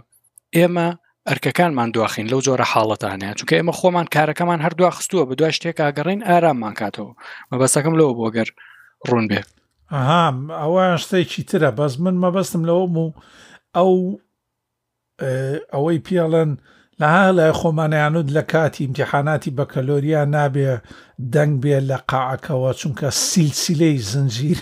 ئێمە ئەرکەکانمان دواخین لەو جۆرە حاڵەتانەیە چونکە ئێمە خۆمان کارەکەمان هەردووا خستووە بە دوای شتێک ئاگەڕین ئاراممان کاتەوە مەبەستەکەم لەوە بۆگەر ڕوون بێ ئەها ئەوە شتێکی ترە بەس من مەبەستم لەوەم و ئەو ئەوەی پیاڵەن لە هەڵای خۆمانیانود لە کاتی امتحاناتی بەکەلۆریان نابێ دەنگ بێ لە قاعەکەەوە چونکە سیلسیلەی زنجیر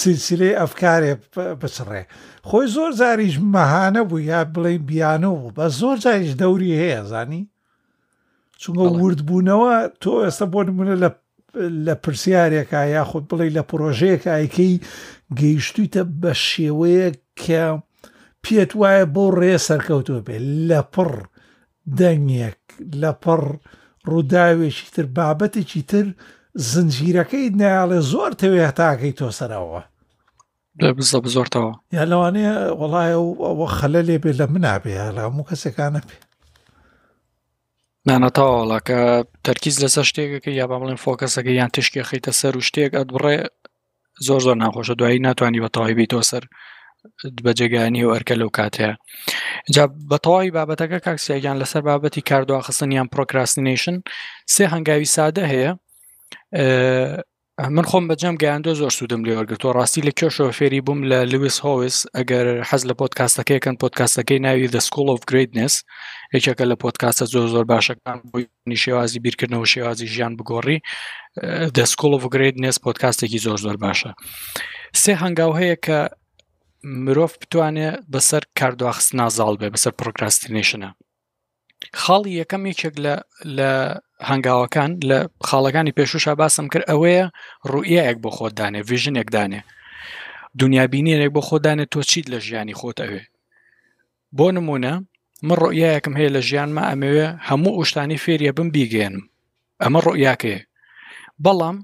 سیلسیلەی ئەفکارێ بچڕێ خۆی زۆر زاریش مەهانە بوو یا بڵێ بیانە بوو بە زۆر جاریش دەوری هەیە زانی چونکە وردبوونەوە تۆ ئێستا بۆ نمونە لە لە پرسیارێکە یاخود بڵێ لە پرۆژەیەکە ئایکەی گەیشتویتە بە شێوەیە کە پێت وایە بۆ ڕێ سەرکەوتوە بێ لە پڕ دەنگێک لە پڕ ڕووداوێکی تر بابەتێکی تر زنجیرەکەی نایڵێ زۆر تەوێ هەتاکەی تۆ سەرەوە بزە بزۆرتەوە یا لەوانەیە وەڵایە ئەوە خەلە لێ بێ لە منابێ لە هەموو کەسەکانە پێ نانەتاوەڵا کە تەرکیز لەسەر شتێکەکە یا با بڵێن فۆکەسەکە یان تشکی خیتە سەر و شتێک ئەدبڕێ زۆر زۆر ناخۆشە دوایی ناتوانانی بە تاوای بیتۆ سەر بەجێگانی و ئەرکە لەو کاتەیە جا بەتەواوی بابەتەکە کاکسیاگیان لەسەر بابەتی کاردواخستن یان پرۆکراستینیشن سێ هەنگاوی سادە هەیە من خۆم بەجەم گەیاندۆ زۆر سوودم لێ وەرگتووە ڕاستی لە کێشەوە فێری بووم لە لویس هۆویس ئەگەر حەز لە پۆتکاستەکەیکەن پۆتکاستەکەی ناوی دە سکول of گرنس یەکێکە لە پۆتکاستە زۆر زۆر باشەکان بۆی شێوازی بیرکردنەوە شێوازی ژیان بگۆڕی دە سکول of گرنس پۆتکاستێکی زۆر زۆر باشە سێ هەنگاو هەیە کە مرۆڤ بتوانێت بەسەر کاردواخست نازاڵ بێ بەسەر پرۆکراستینیشنە خاڵی یەکەمێکێک لە هەنگاوەکان لە خاڵەکانی پێشوشە باسم کرد ئەوەیە ڕوئەیەک بۆ خۆدانێ ڤژنێکدانێ دنیابینێنێک بۆ خۆدانێت تۆ چیت لە ژیانی خۆت ئەوێ بۆ نمونە من ڕۆیەکەم هەیە لە ژیانمە ئەمەوێ هەموو ئوشتانی فێریە بم بیگەێنم ئەمە ڕۆیاکێ بەڵام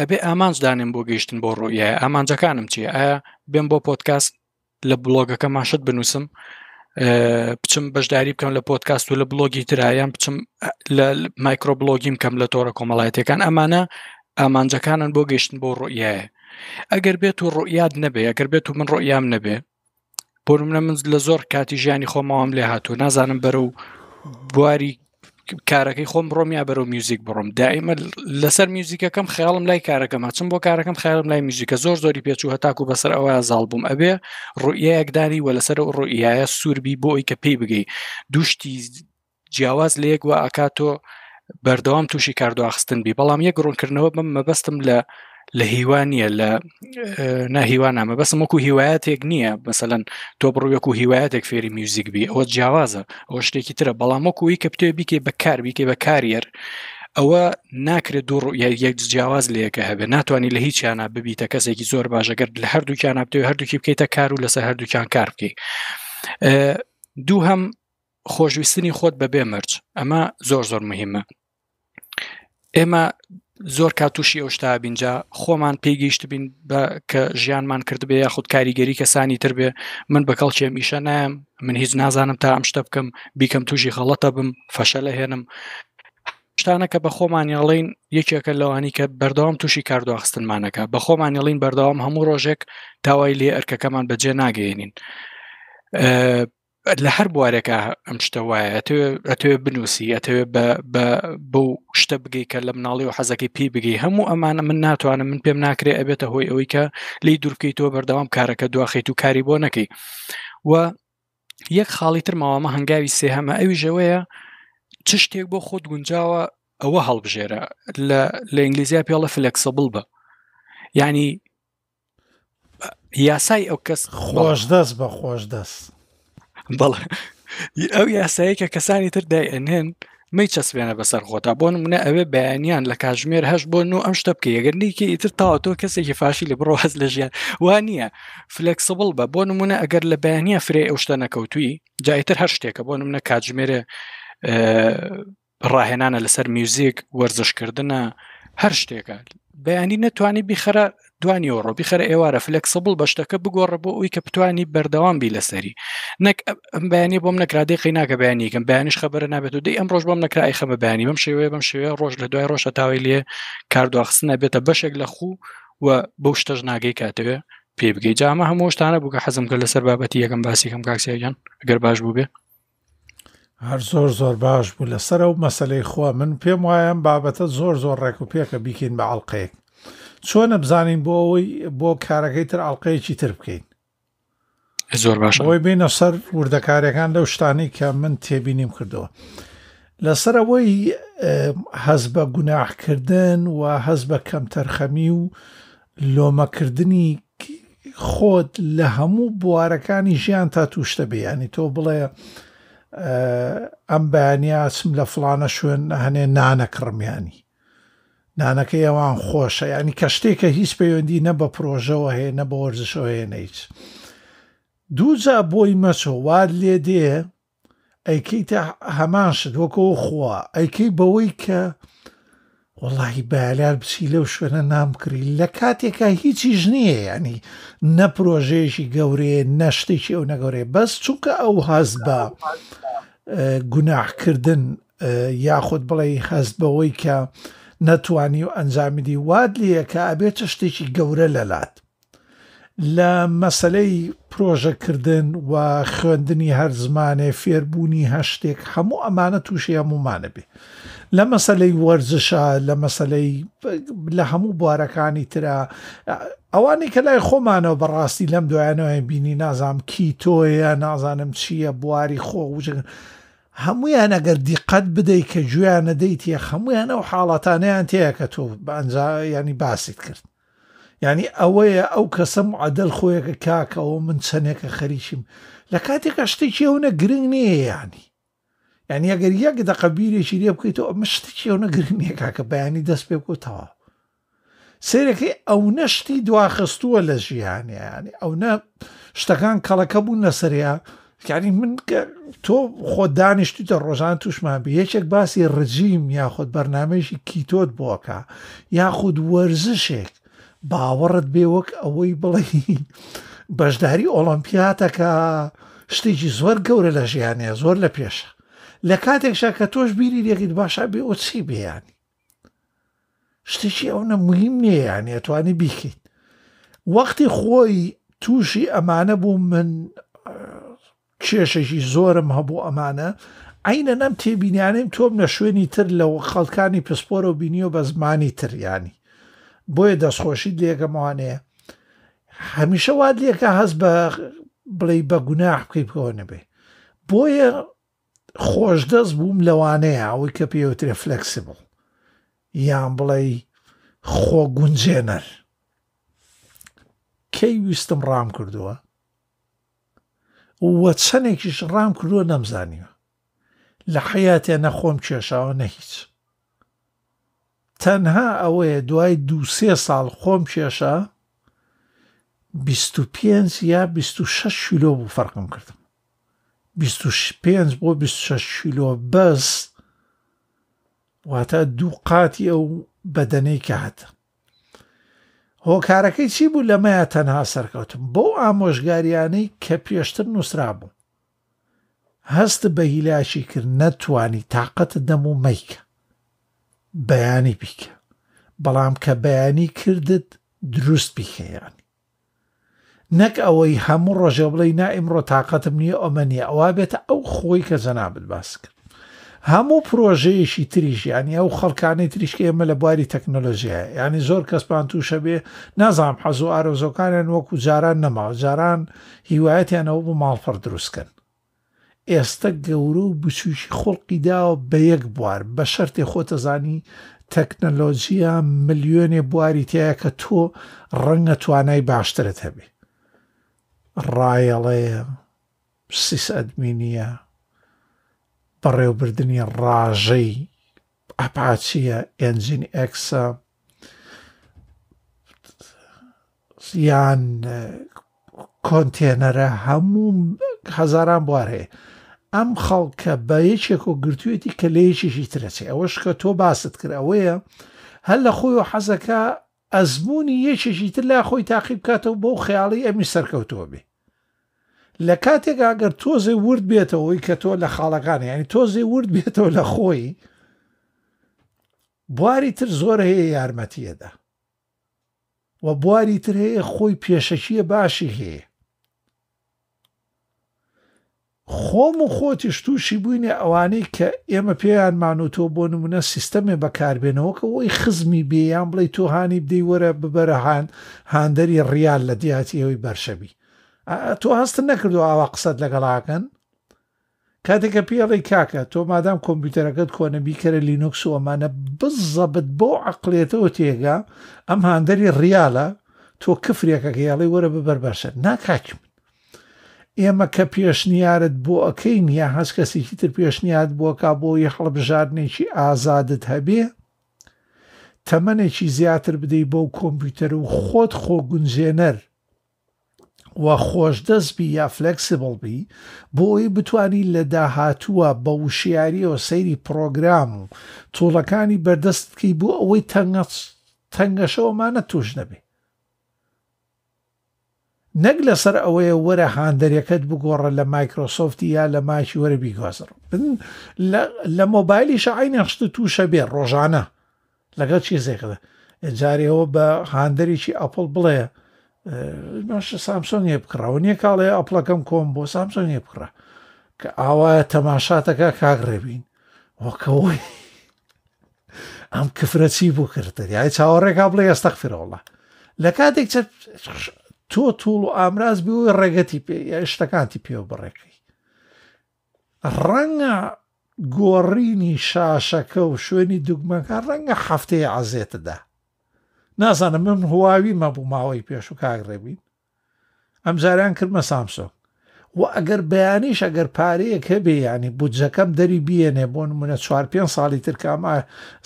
ئەبێ ئامانجدانێن بۆ گەیشتن بۆ ڕوویە ئامانجەکانم چییە ئایا بێم بۆ پۆتکاست لە بلۆگەکە ماشت بنووسم بچم بەشداری بکەم لە پۆتکاست و لە بلۆگی ترایان بچم لە مایکرۆ بلۆگیم کەم لە تۆرە کۆمەڵایەتەکان ئەمانە ئامانجەکانن بۆ گەیشتن بۆ ڕویایە ئەگەر بێت و ڕوئیاد نەبێ ئەگەر بێت و من ڕۆیام نەبێ بۆ منە من لە زۆر کاتی ژیانی خۆمەوام لێ هاتوو نازانم بەرە و بواری کارەکەی خۆم بڕۆم یا بەرەو میوزیک بڕۆم دائمە لەسەر میوزیکەکەم خیاڵم لای کارەکەمە چم بۆ کارەکەم خیاڵم لای میوزیکە زۆر زۆری پێچوو هەتاکو بەسەر ئەوە زاڵبووم ئەبێ ڕوئەکدانی و لەسەر ڕوئایە سووربی بۆ ئەوی کە پێی بگەی دوشتی جیاواز لە یەک و ئاکاتۆ بەردەوام تووشی کاردواخستن بی بەڵام یەک ڕوونکردنەوە بم مەبەستم لە لە هیوان نیە لە ناهیوان نامە بەسم وەکو هیوایەتێک نییە مثلەن تۆ بڕویەک و هیوایەتێک فێری میوزیک بی ئەوە جیاوازە ئەو شتێکی ترە بەڵام وەکوی کە پتێ بیکێ بەکار بیکێ بە کاریر ئەوە ناکرێت دوو یەک جیاواز لەیەکە هەبێ ناتوانانی لە هیچیانە ببیتە کەسێکی زۆر باشەگەر لە هەردووکیان پتێ هەردووکی بکەیتە کار و لەسەر هەردووکیان کار بکەی دوو هەم خۆشویستنی خۆت بە بێمەرج ئەمە زۆر زۆر مهمە ئێمە زۆر کاتوشی ئەوشتا بینجا خۆمان پێگەیشت بین کە ژیانمان کردبێ یا خودود کاریگەری کەسانی تر بێ من بە کەڵچێ میشە نام من هیچ نازانم تا ئەم شتە بکەم بیکەم توژی خەڵەتە بم فەشە لە هێنم شتانە کە بە خۆمانیاڵین یەکێکە لەوانی کە بەردەوام تووشی کاردواخستنمانەکە بە خۆمانیاڵین بەردەوام هەموو ڕۆژێک تاوای لێ ئەرکەکەمان بەجێ ناگەێنین لە هەر بوارێکە ئەم شتە وایە ئەتوێ بنووسی ئەتەوێ بەو شتە بگەی کە لە مناڵی و حەزەکەی پێی بگەی هەموو ئەمانە من ناتوانم من پێم ناکرێ ئەبێتە هۆی ئەوەی کە لی دوورکەی تۆ بەردەوام کارەکە دواخیت و کاری بۆ نەکەی و یەک خاڵی تر ماوەمە هەنگاوی سێهەمە ئەوی ژەوەیە چ شتێک بۆ خۆت گونجاوە ئەوە هەڵبژێرە لە لە ئینگلیزییا پێڵە فلەکسەبل بە ینی یاسای ئەو کەس خۆش دەست بە خۆش دەست بەڵێ ئەو یاسایی کە کەسانی تر دایێنێن مەی چەسبێنە بەسەر خۆتا بۆ منە ئەوێ بەیانیان لە کاژمێر هەش بۆ و ئەم شتە بکە یەگەرنیکی ئیتر تاوا تۆ کەسێکی فاشی لە بڕۆ هەز لە ژیان وان نییە فلەکسبل بە بۆ نمونە ئەگەر لە بەیانە فرێ ئەو شتە نەکەوتوی جایتر هەر شتێکە بۆ نمونە کاتژمێرە ڕاهێنانە لەسەر میوزیک وەرزشکردە هەر شتێکە بەیانی نەتوانانی بیخەرە توانیەوە ڕۆبی خەر ئێوارە فلەک سەبڵ بەشتەکە بگۆڕە بۆ ئەوی کە بتانی بەردەوام بی لەسەری نەک ئەم بەیانی بۆم نکرادی قیناکە بەیانیکەم بەیانش خبرە نابێت و دی ئەم ڕۆژ بۆم نکرای خەمە بەیانی بەم شێوەیە بەم شێوەیە ڕۆژ لە دوای ڕۆژە تاوای لێ کاردواخستن نەبێتە بەشێک لە خوو و بەو شتەژ ناگەی کاتەوێ پێ بگەی جامە هەموو شتانە بووکە حەزم کە لەسەر بابەتی یەکەم باسیکەم کاکسیان گەر باش بوو بێ هەر زۆر زۆر باش بوو لەسەر ئەو مەسلەی خوا من پێم وایە بابەتە زۆر زۆر ڕێک و پێکە بیکەین بە عڵلقەیەک چۆنە بزانین بۆ ئەوەی بۆ کارەکەی تر ئاڵلقەیەکی تر بکەین زۆر باش ئەوی بینە سەر وردەکارەکان لەو شتانی کە من تێبینیم کردەوە لەسەر ئەوەی هەز بە گوناحکردن و هەز بە کەم تەرخەمی و لۆمەکردنی خۆت لە هەموو بوارەکانی ژیان تا تووشتە بیانی تۆ بڵێ ئەم بەیانیاسم لە فلانە شوێن هەنێ نانەکڕمیانی نانەکەی ئەوان خۆشە ینی کە شتێکە هیچ پەیوەندی نە بە پرۆژەوە هەیە نە بە وەرزشەوە هێنە هیچ دووجا بۆی مەچۆ واد لێ دێ ئەیکەی تا هەمان شت وەکەوە خوا ئەیکەی بەوەی کە وڵی بالار بچی لەو شوێنە نامکری لە کاتێکە هیچی ژنیە ینی نە پرۆژێژی گەورێ نەشتێکی ئەو نەگەورێ بەس چونکە ئەو هەز بە گوناحکردن یاخود بڵێ هەست بەوەی کە نەتوانی و ئەنجامیدی واد لیەکە ئەبێت چە شتێکی گەورە لەلات لە مەسلەی پرۆژەکردن و خوێندنی هەر زمانێ فێربوونی هەشتێک هەموو ئەمانە تووشی هەمومانە بێ لە مەسلەی وەرزشە لە مەسلەی لە هەموو بوارەکانی ترا ئەوانی کە لای خۆمانەوە بەڕاستی لەم دوایانەوە بینی نازام کی تۆیە نازانم چییە بواری خۆ وجن هەمویان ئەگەر دیقەت بدەیت کە گویانە دەیتە هەمویان ئەو حاڵاتانیان تەیە کە تۆ بەنجا ینی باست کرد ینی ئەوەیە ئەو کەسەم عدەل خۆیەکە کاکەەوە من چەندێکە خەریشیم لە کاتێکە شتێکی ئەوە گرنگ نییە ینی ینی ئەگەر یەک دەقەبیرێکی لێ بکەیتەوە ئەمە شتێکی ئەوە گرنگ نیە کاکە بەیانی دەست پێ بکوتەوە سیرەکەی ئەو نەشتی دواخستووە لە ژیانیانی ئەو نە شتەکان کەڵەکە بوون لەسەریا کاری من کە تۆ خۆ دانیشتیتە ڕۆژان تووشمان بێ یەکێک باسی ڕژیم یاخود بەرنمەیەکی کیتۆت بۆکە یاخود وەرزشێک باوەڕت بێوەک ئەوەی بڵێ بەشداری ئۆلمپیاتەکە شتێکی زۆر گەورە لە ژیانێ زۆر لە پێشە لە کاتێکشە کە تۆش بیری لێکیت باشە بێ ئۆ چی بێیانی شتێکی ئەو نە مهم نیەیان ئەتوانی بیکەیت وەختی خۆی تووشی ئەمانە بوو من کێشەشی زۆرم هەبوو ئەمانە ئەینە نەم تێبینیانەیم تۆم لە شوێنی تر لە خەڵکانی پسپۆرە و بینیۆ بە زمانی تریانی بۆیە دەستخۆشی لێگەموانەیە هەمیشە واد لێکە هەست بە بڵێ بە گوناح بکەی بۆنە بێ بۆیە خۆشدەست بووم لەوانەیە ئەوی کە پێوترێ فلەکسیبڵ یان بڵێ خۆ گونجێنەر کەی ویستم ڕام کردووە وە چەندێکیش ڕام کردووە نەمزانیوە لە حیاتێ نەخۆم کێشاوە نە تەنها ئەوەیە دوای دو سێ ساڵ خۆم کێشە 25 یا 26 شیلۆ بوو فەرقم کردم پێ بۆ 26 شیلۆ بەست واتە دوو قاتی ئەو بەدەنەی کە هاتە هۆکارەکەی چی بوو لەمەیە تەنها سەرکەوتم بۆ ئامۆژگاریانەی کە پێشتر نووسرا بوو هەست بە هیلاشی کرد نەتوانی تااقەت دەم و مەیکە بەیانی بیکە بەڵام کە بەیانی کردت دروست بیخەیانی نەک ئەوەی هەموو ڕۆژە بڵی نا ئیمڕۆ تااقەتم نییە ئەمە نیە ئەوە بێتە ئەو خۆی کە زەنابت باس کرد هەموو پرۆژەیەشی تریژیانی ئەو خەڵکانەی تریشکی ئێمە لە بواری تەکنۆلۆژیە ینی زۆر کەسپان تووشە بێ نازانام حەز و ئارۆزۆکانیان وەکو جاران نەما جاران هیوایەتیان ئەو بۆ ماڵپەر دروستکەن ئێستا گەورە و بچوشی خڵقی داوە بە یەک بوار بە شەرتێ خۆتەزانی تەکنەلۆجییا ملیۆنێ بواری تایە کە تۆ ڕەنگە توانای باشترت هەبێ ڕایەڵەیە سیس ئەدمینیە بەڕێوبردننی ڕاژەی ئەپاچیە ئەنجین ئەکسە یان کۆنتێنەرە هەموو هەزاران بوار هەیە ئەم خەڵکە بە یەکێک و گرتوێتی کە لەیەکیشی ترەچێ ئەوەش کە تۆ باست کرد ئەوەیە هەر لە خۆی و حەزەکە ئەزمموی یەکێکی تر لا خۆی تاقیب بکاتەوە بۆ خیاڵی ئەمی سەرکەوتەوە بێ لە کاتێکا گەر تۆزێ ورد بێتەوەی کە تۆ لە خاڵەکانی ینی تۆزێ ورد بێتەوە لە خۆی بواری تر زۆر هەیە یارمەتیەدا و بواری تر هەیە خۆی پێشەکیە باشی هەیە خۆم و خۆتیش تووشی بووینێ ئەوانەی کە ئێمە پێیانمان و تۆ بۆ نمونە سیستەمێ بەکاربێنەوە کە ئەوی خزمی بێیان بڵێ تۆهانی بدەی وەرە ببەرە هاندەری ڕیال لە دیاتی ئەوی بەرشەبی تۆ هەستن نەکردو ئاوا قسەت لەگەڵاکەن کاتێکە پێڵی کاکە تۆ مادام کۆمپیوتەرەکەت کۆنە بیکەرە لینوکس ئەمانە بزەبت بۆ عقلێتەوە تێگا ئەم هاندەری ڕیاە تۆ کفرێکەکە یاڵی وەرە ببەر باشە ناکاکم ئێمە کە پێشنیارت بۆ ئەەکەین یا هەست کەسێکی تر پێشنیات بۆکا بۆ یە هەڵبژارنێکی ئازادت هەبێ تەمەێکی زیاتر بدەیت بۆ کۆمپیوتەر و خۆت خۆ گونجێنەر و خۆشدەستبی یا فلەکسیبڵبی بۆی بتانی لە داهاتووە بە وشیاریەوە سەیری پرۆگرام و توڵەکانی بەردەستکی بوو ئەوەی تەنگەشەوەمانە توش نەبێ نەک لەسەر ئەوەیە وەرە هاندەرەکەت بگۆڕە لە مایکرۆسۆفتی یا لە ماشی وەرە بیگۆزر لە مۆبایلی شعینەخشت تووشە بێ ڕۆژانە لەگەڵ چی زێکدا جارێەوە بە هاندەرێکی ئەپل بڵێە باشە سامسۆنیە بکڕەوە نییە کاڵێ ئەپلەکەم کۆم بۆ سامسۆنیە بکڕە کە ئاوایە تەماشاتەکە کاگڕێبین وەکەەوەی ئەم کفرە چی بوو کردن یای چاوەڕێکا بڵێ ئێستەخفرەوەڵە لە کاتێک تۆ توول و ئامراز بووی ڕێگەتی پێ شتەکانتی پێوە بڕێکی ڕەنگە گۆڕینی شاشەکە و شوێنی دوگمەکە ڕەنگە هەفتەیە عزێتدا نازانم من هواوی مەبوو ماوەی پێش و کاک ڕێبین ئەم جاریان کردمە سامسۆ و ئەگەر بەیانیش ئەگەر پارەیەک هەبێ ینی بودجەکەم دەری بیێنێ بۆ نمونە چوار پێ ساڵی ترکامە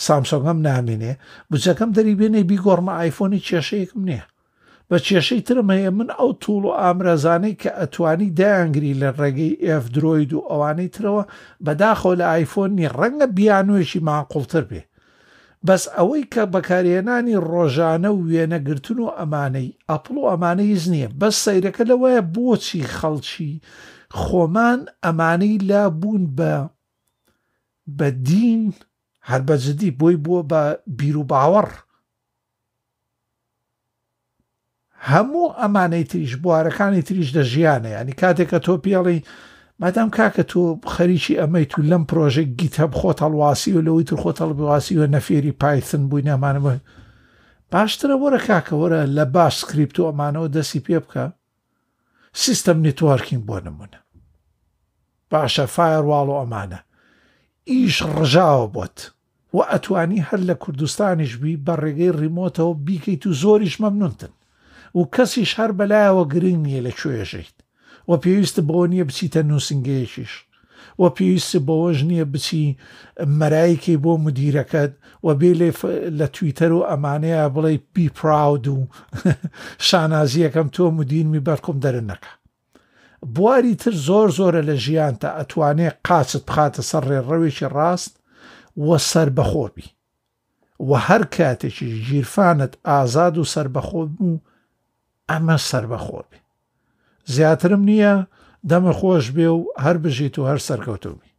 سامسۆنگەم نامێنێ بودجەکەم دەری بێنێ بیگۆڕمە ئایفۆنی کێشەیەکم نییە بە کێشەی ترمەیە من ئەو توول و ئامرەزانەی کە ئەتوانی دایانگری لە ڕێگەی ئف درۆید و ئەوانەی ترەوە بەداخۆ لە ئایفۆنی ڕەنگە بیانوێکی ماقلتر بێ بەس ئەوەی کە بەکارهێنانی ڕۆژانە و وێنەگرتن و ئەمانەی ئەپڵ و ئەمانەی زنیە بەس سیرەکە لەوەیە بۆچی خەڵکی خۆمان ئەمانەی لا بوون بە بە دین هەر بەجددی بۆی بووە بە بیر و باوەڕ هەموو ئەمانەی تریش بوارەکانی تریش دە ژیانە ینی کاتێک کە تۆ پیاڵی مادام کاکە تۆ خەریکی ئەمەیت و لەم پرۆژێ گیت هەب خۆت هەڵواسی و لەوەی تر خۆت هەڵبواسی و نەفێری پایتن بووی نامانەوە باشترە وەرە کاکەوەرە لە باش سکریپت و ئەمانەوە دەستی پێ بکە سیستەم نێتوارکین بۆ نمونە باشە فایرواڵ و ئەمانە ئیش ڕژاوە بۆت و ئەتوانی هەر لە کوردستانیش بی بە ڕێگەی ڕیمۆتەوە بیکەیت و زۆریش مەمنونتن و کەسیش هەر بەلایەوە گرنگ نییە لە کوێژیت و پێویستە بۆ نییە بچیتە نووسنگەیەکیش و پێویستە بەوەژ نییە بچی مەرایکی بۆ مدیرەکەت و بێ لێ لە تویتەر و ئەمانەیە بڵێ بیپراود و شانازیەکەم تۆ مدینمی بەرکم دەرنەکە بواری تر زۆر زۆرە لە ژیان تا ئەتوانێ قاچت بخاتە سەر ڕێڕەوێکی ڕاست وە سەر بەخۆبی و هەر کاتێکی ژیرفانت ئازاد و سربەخۆ بوو ئەمە سربەخۆبی زیاترم نییە دەمە خۆش بێ و هەر بژیت و هەر سەرکەوتومی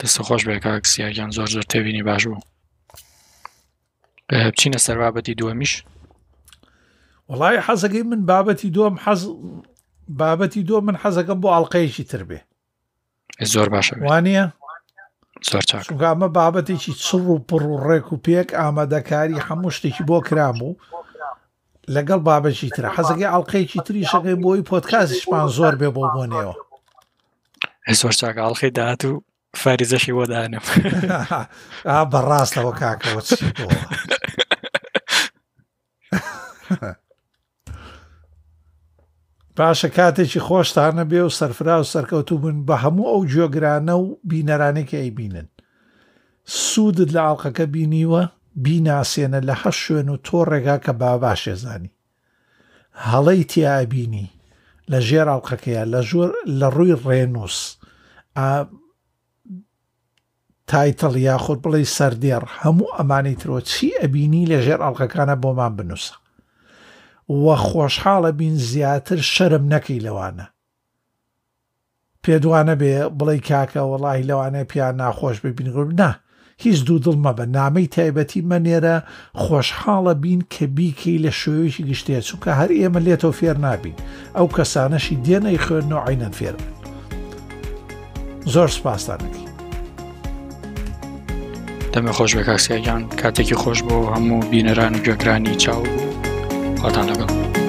دەستە خۆش بێ کاکسیاگیان زۆر زۆر تێبینی باش بوو بچینە سەربابەتی دووەمیش وڵی حەزەکەی من بابەتی دۆم حەز بابەتی دۆ من حەزەکەم بۆ ئاڵلقەیەکی تر بێ زۆر باشە وانە زۆرچکەمە بابەتێکی چڕ و پڕ و ڕێک و پێک ئامادەکاری هەموو شتێکی بۆ کرام و لەگەڵ بابەشی ترە حەزەکەی ئەڵلقەیەکی تری شەکەی بۆی پۆتکازیشمان زۆر بێ بۆ بۆنێەوە زۆر چاکە ئەڵلقی داات و فریزەشی وەدانم بەڕاستەوە کاکەوە پاشە کاتێکی خۆشتانە بێ و سەرفرا و سەرکەوتوو بوون بە هەموو ئەو جۆگرانە و بینەرانێکی ئەی بینن سوودت لە ئاڵلقەکە بینیوە بیناسێنە لە هەش شوێن و تۆ ڕێگا کە باباشێزانی هەڵی تیابینی لە ژێراڵقەکەیە لە ژۆر لە ڕووی ڕێنوس تایتەڵ یاخود بڵێ سەردێر هەموو ئەمانی ترۆ چی ئەبینی لە ژێر ئەڵلقەکانە بۆمان بنووسە وە خۆشحاڵە بین زیاتر شەرم نەکەی لەوانە پێدوانە بێ بڵێ کاکە وڵی لەوانە پیان ناخۆش ببینگرنا هیچ دوو دڵمە بە نامەی تایبەتی مەنێرە خۆشحاڵە بین کە بیکەی لە شوێویی گشتێت چونکە هەر ئێمە لێتەوە فێر نابین ئەو کەسانەشی دێنەی خوێنەوە عینەن فێر بن زۆر سپاسدانەکەی دەمە خۆش بە کاکسیاگیان کاتێکی خۆش بۆ هەموو بینەران و گوێگرانی چاو خۆتان لەگەڵ.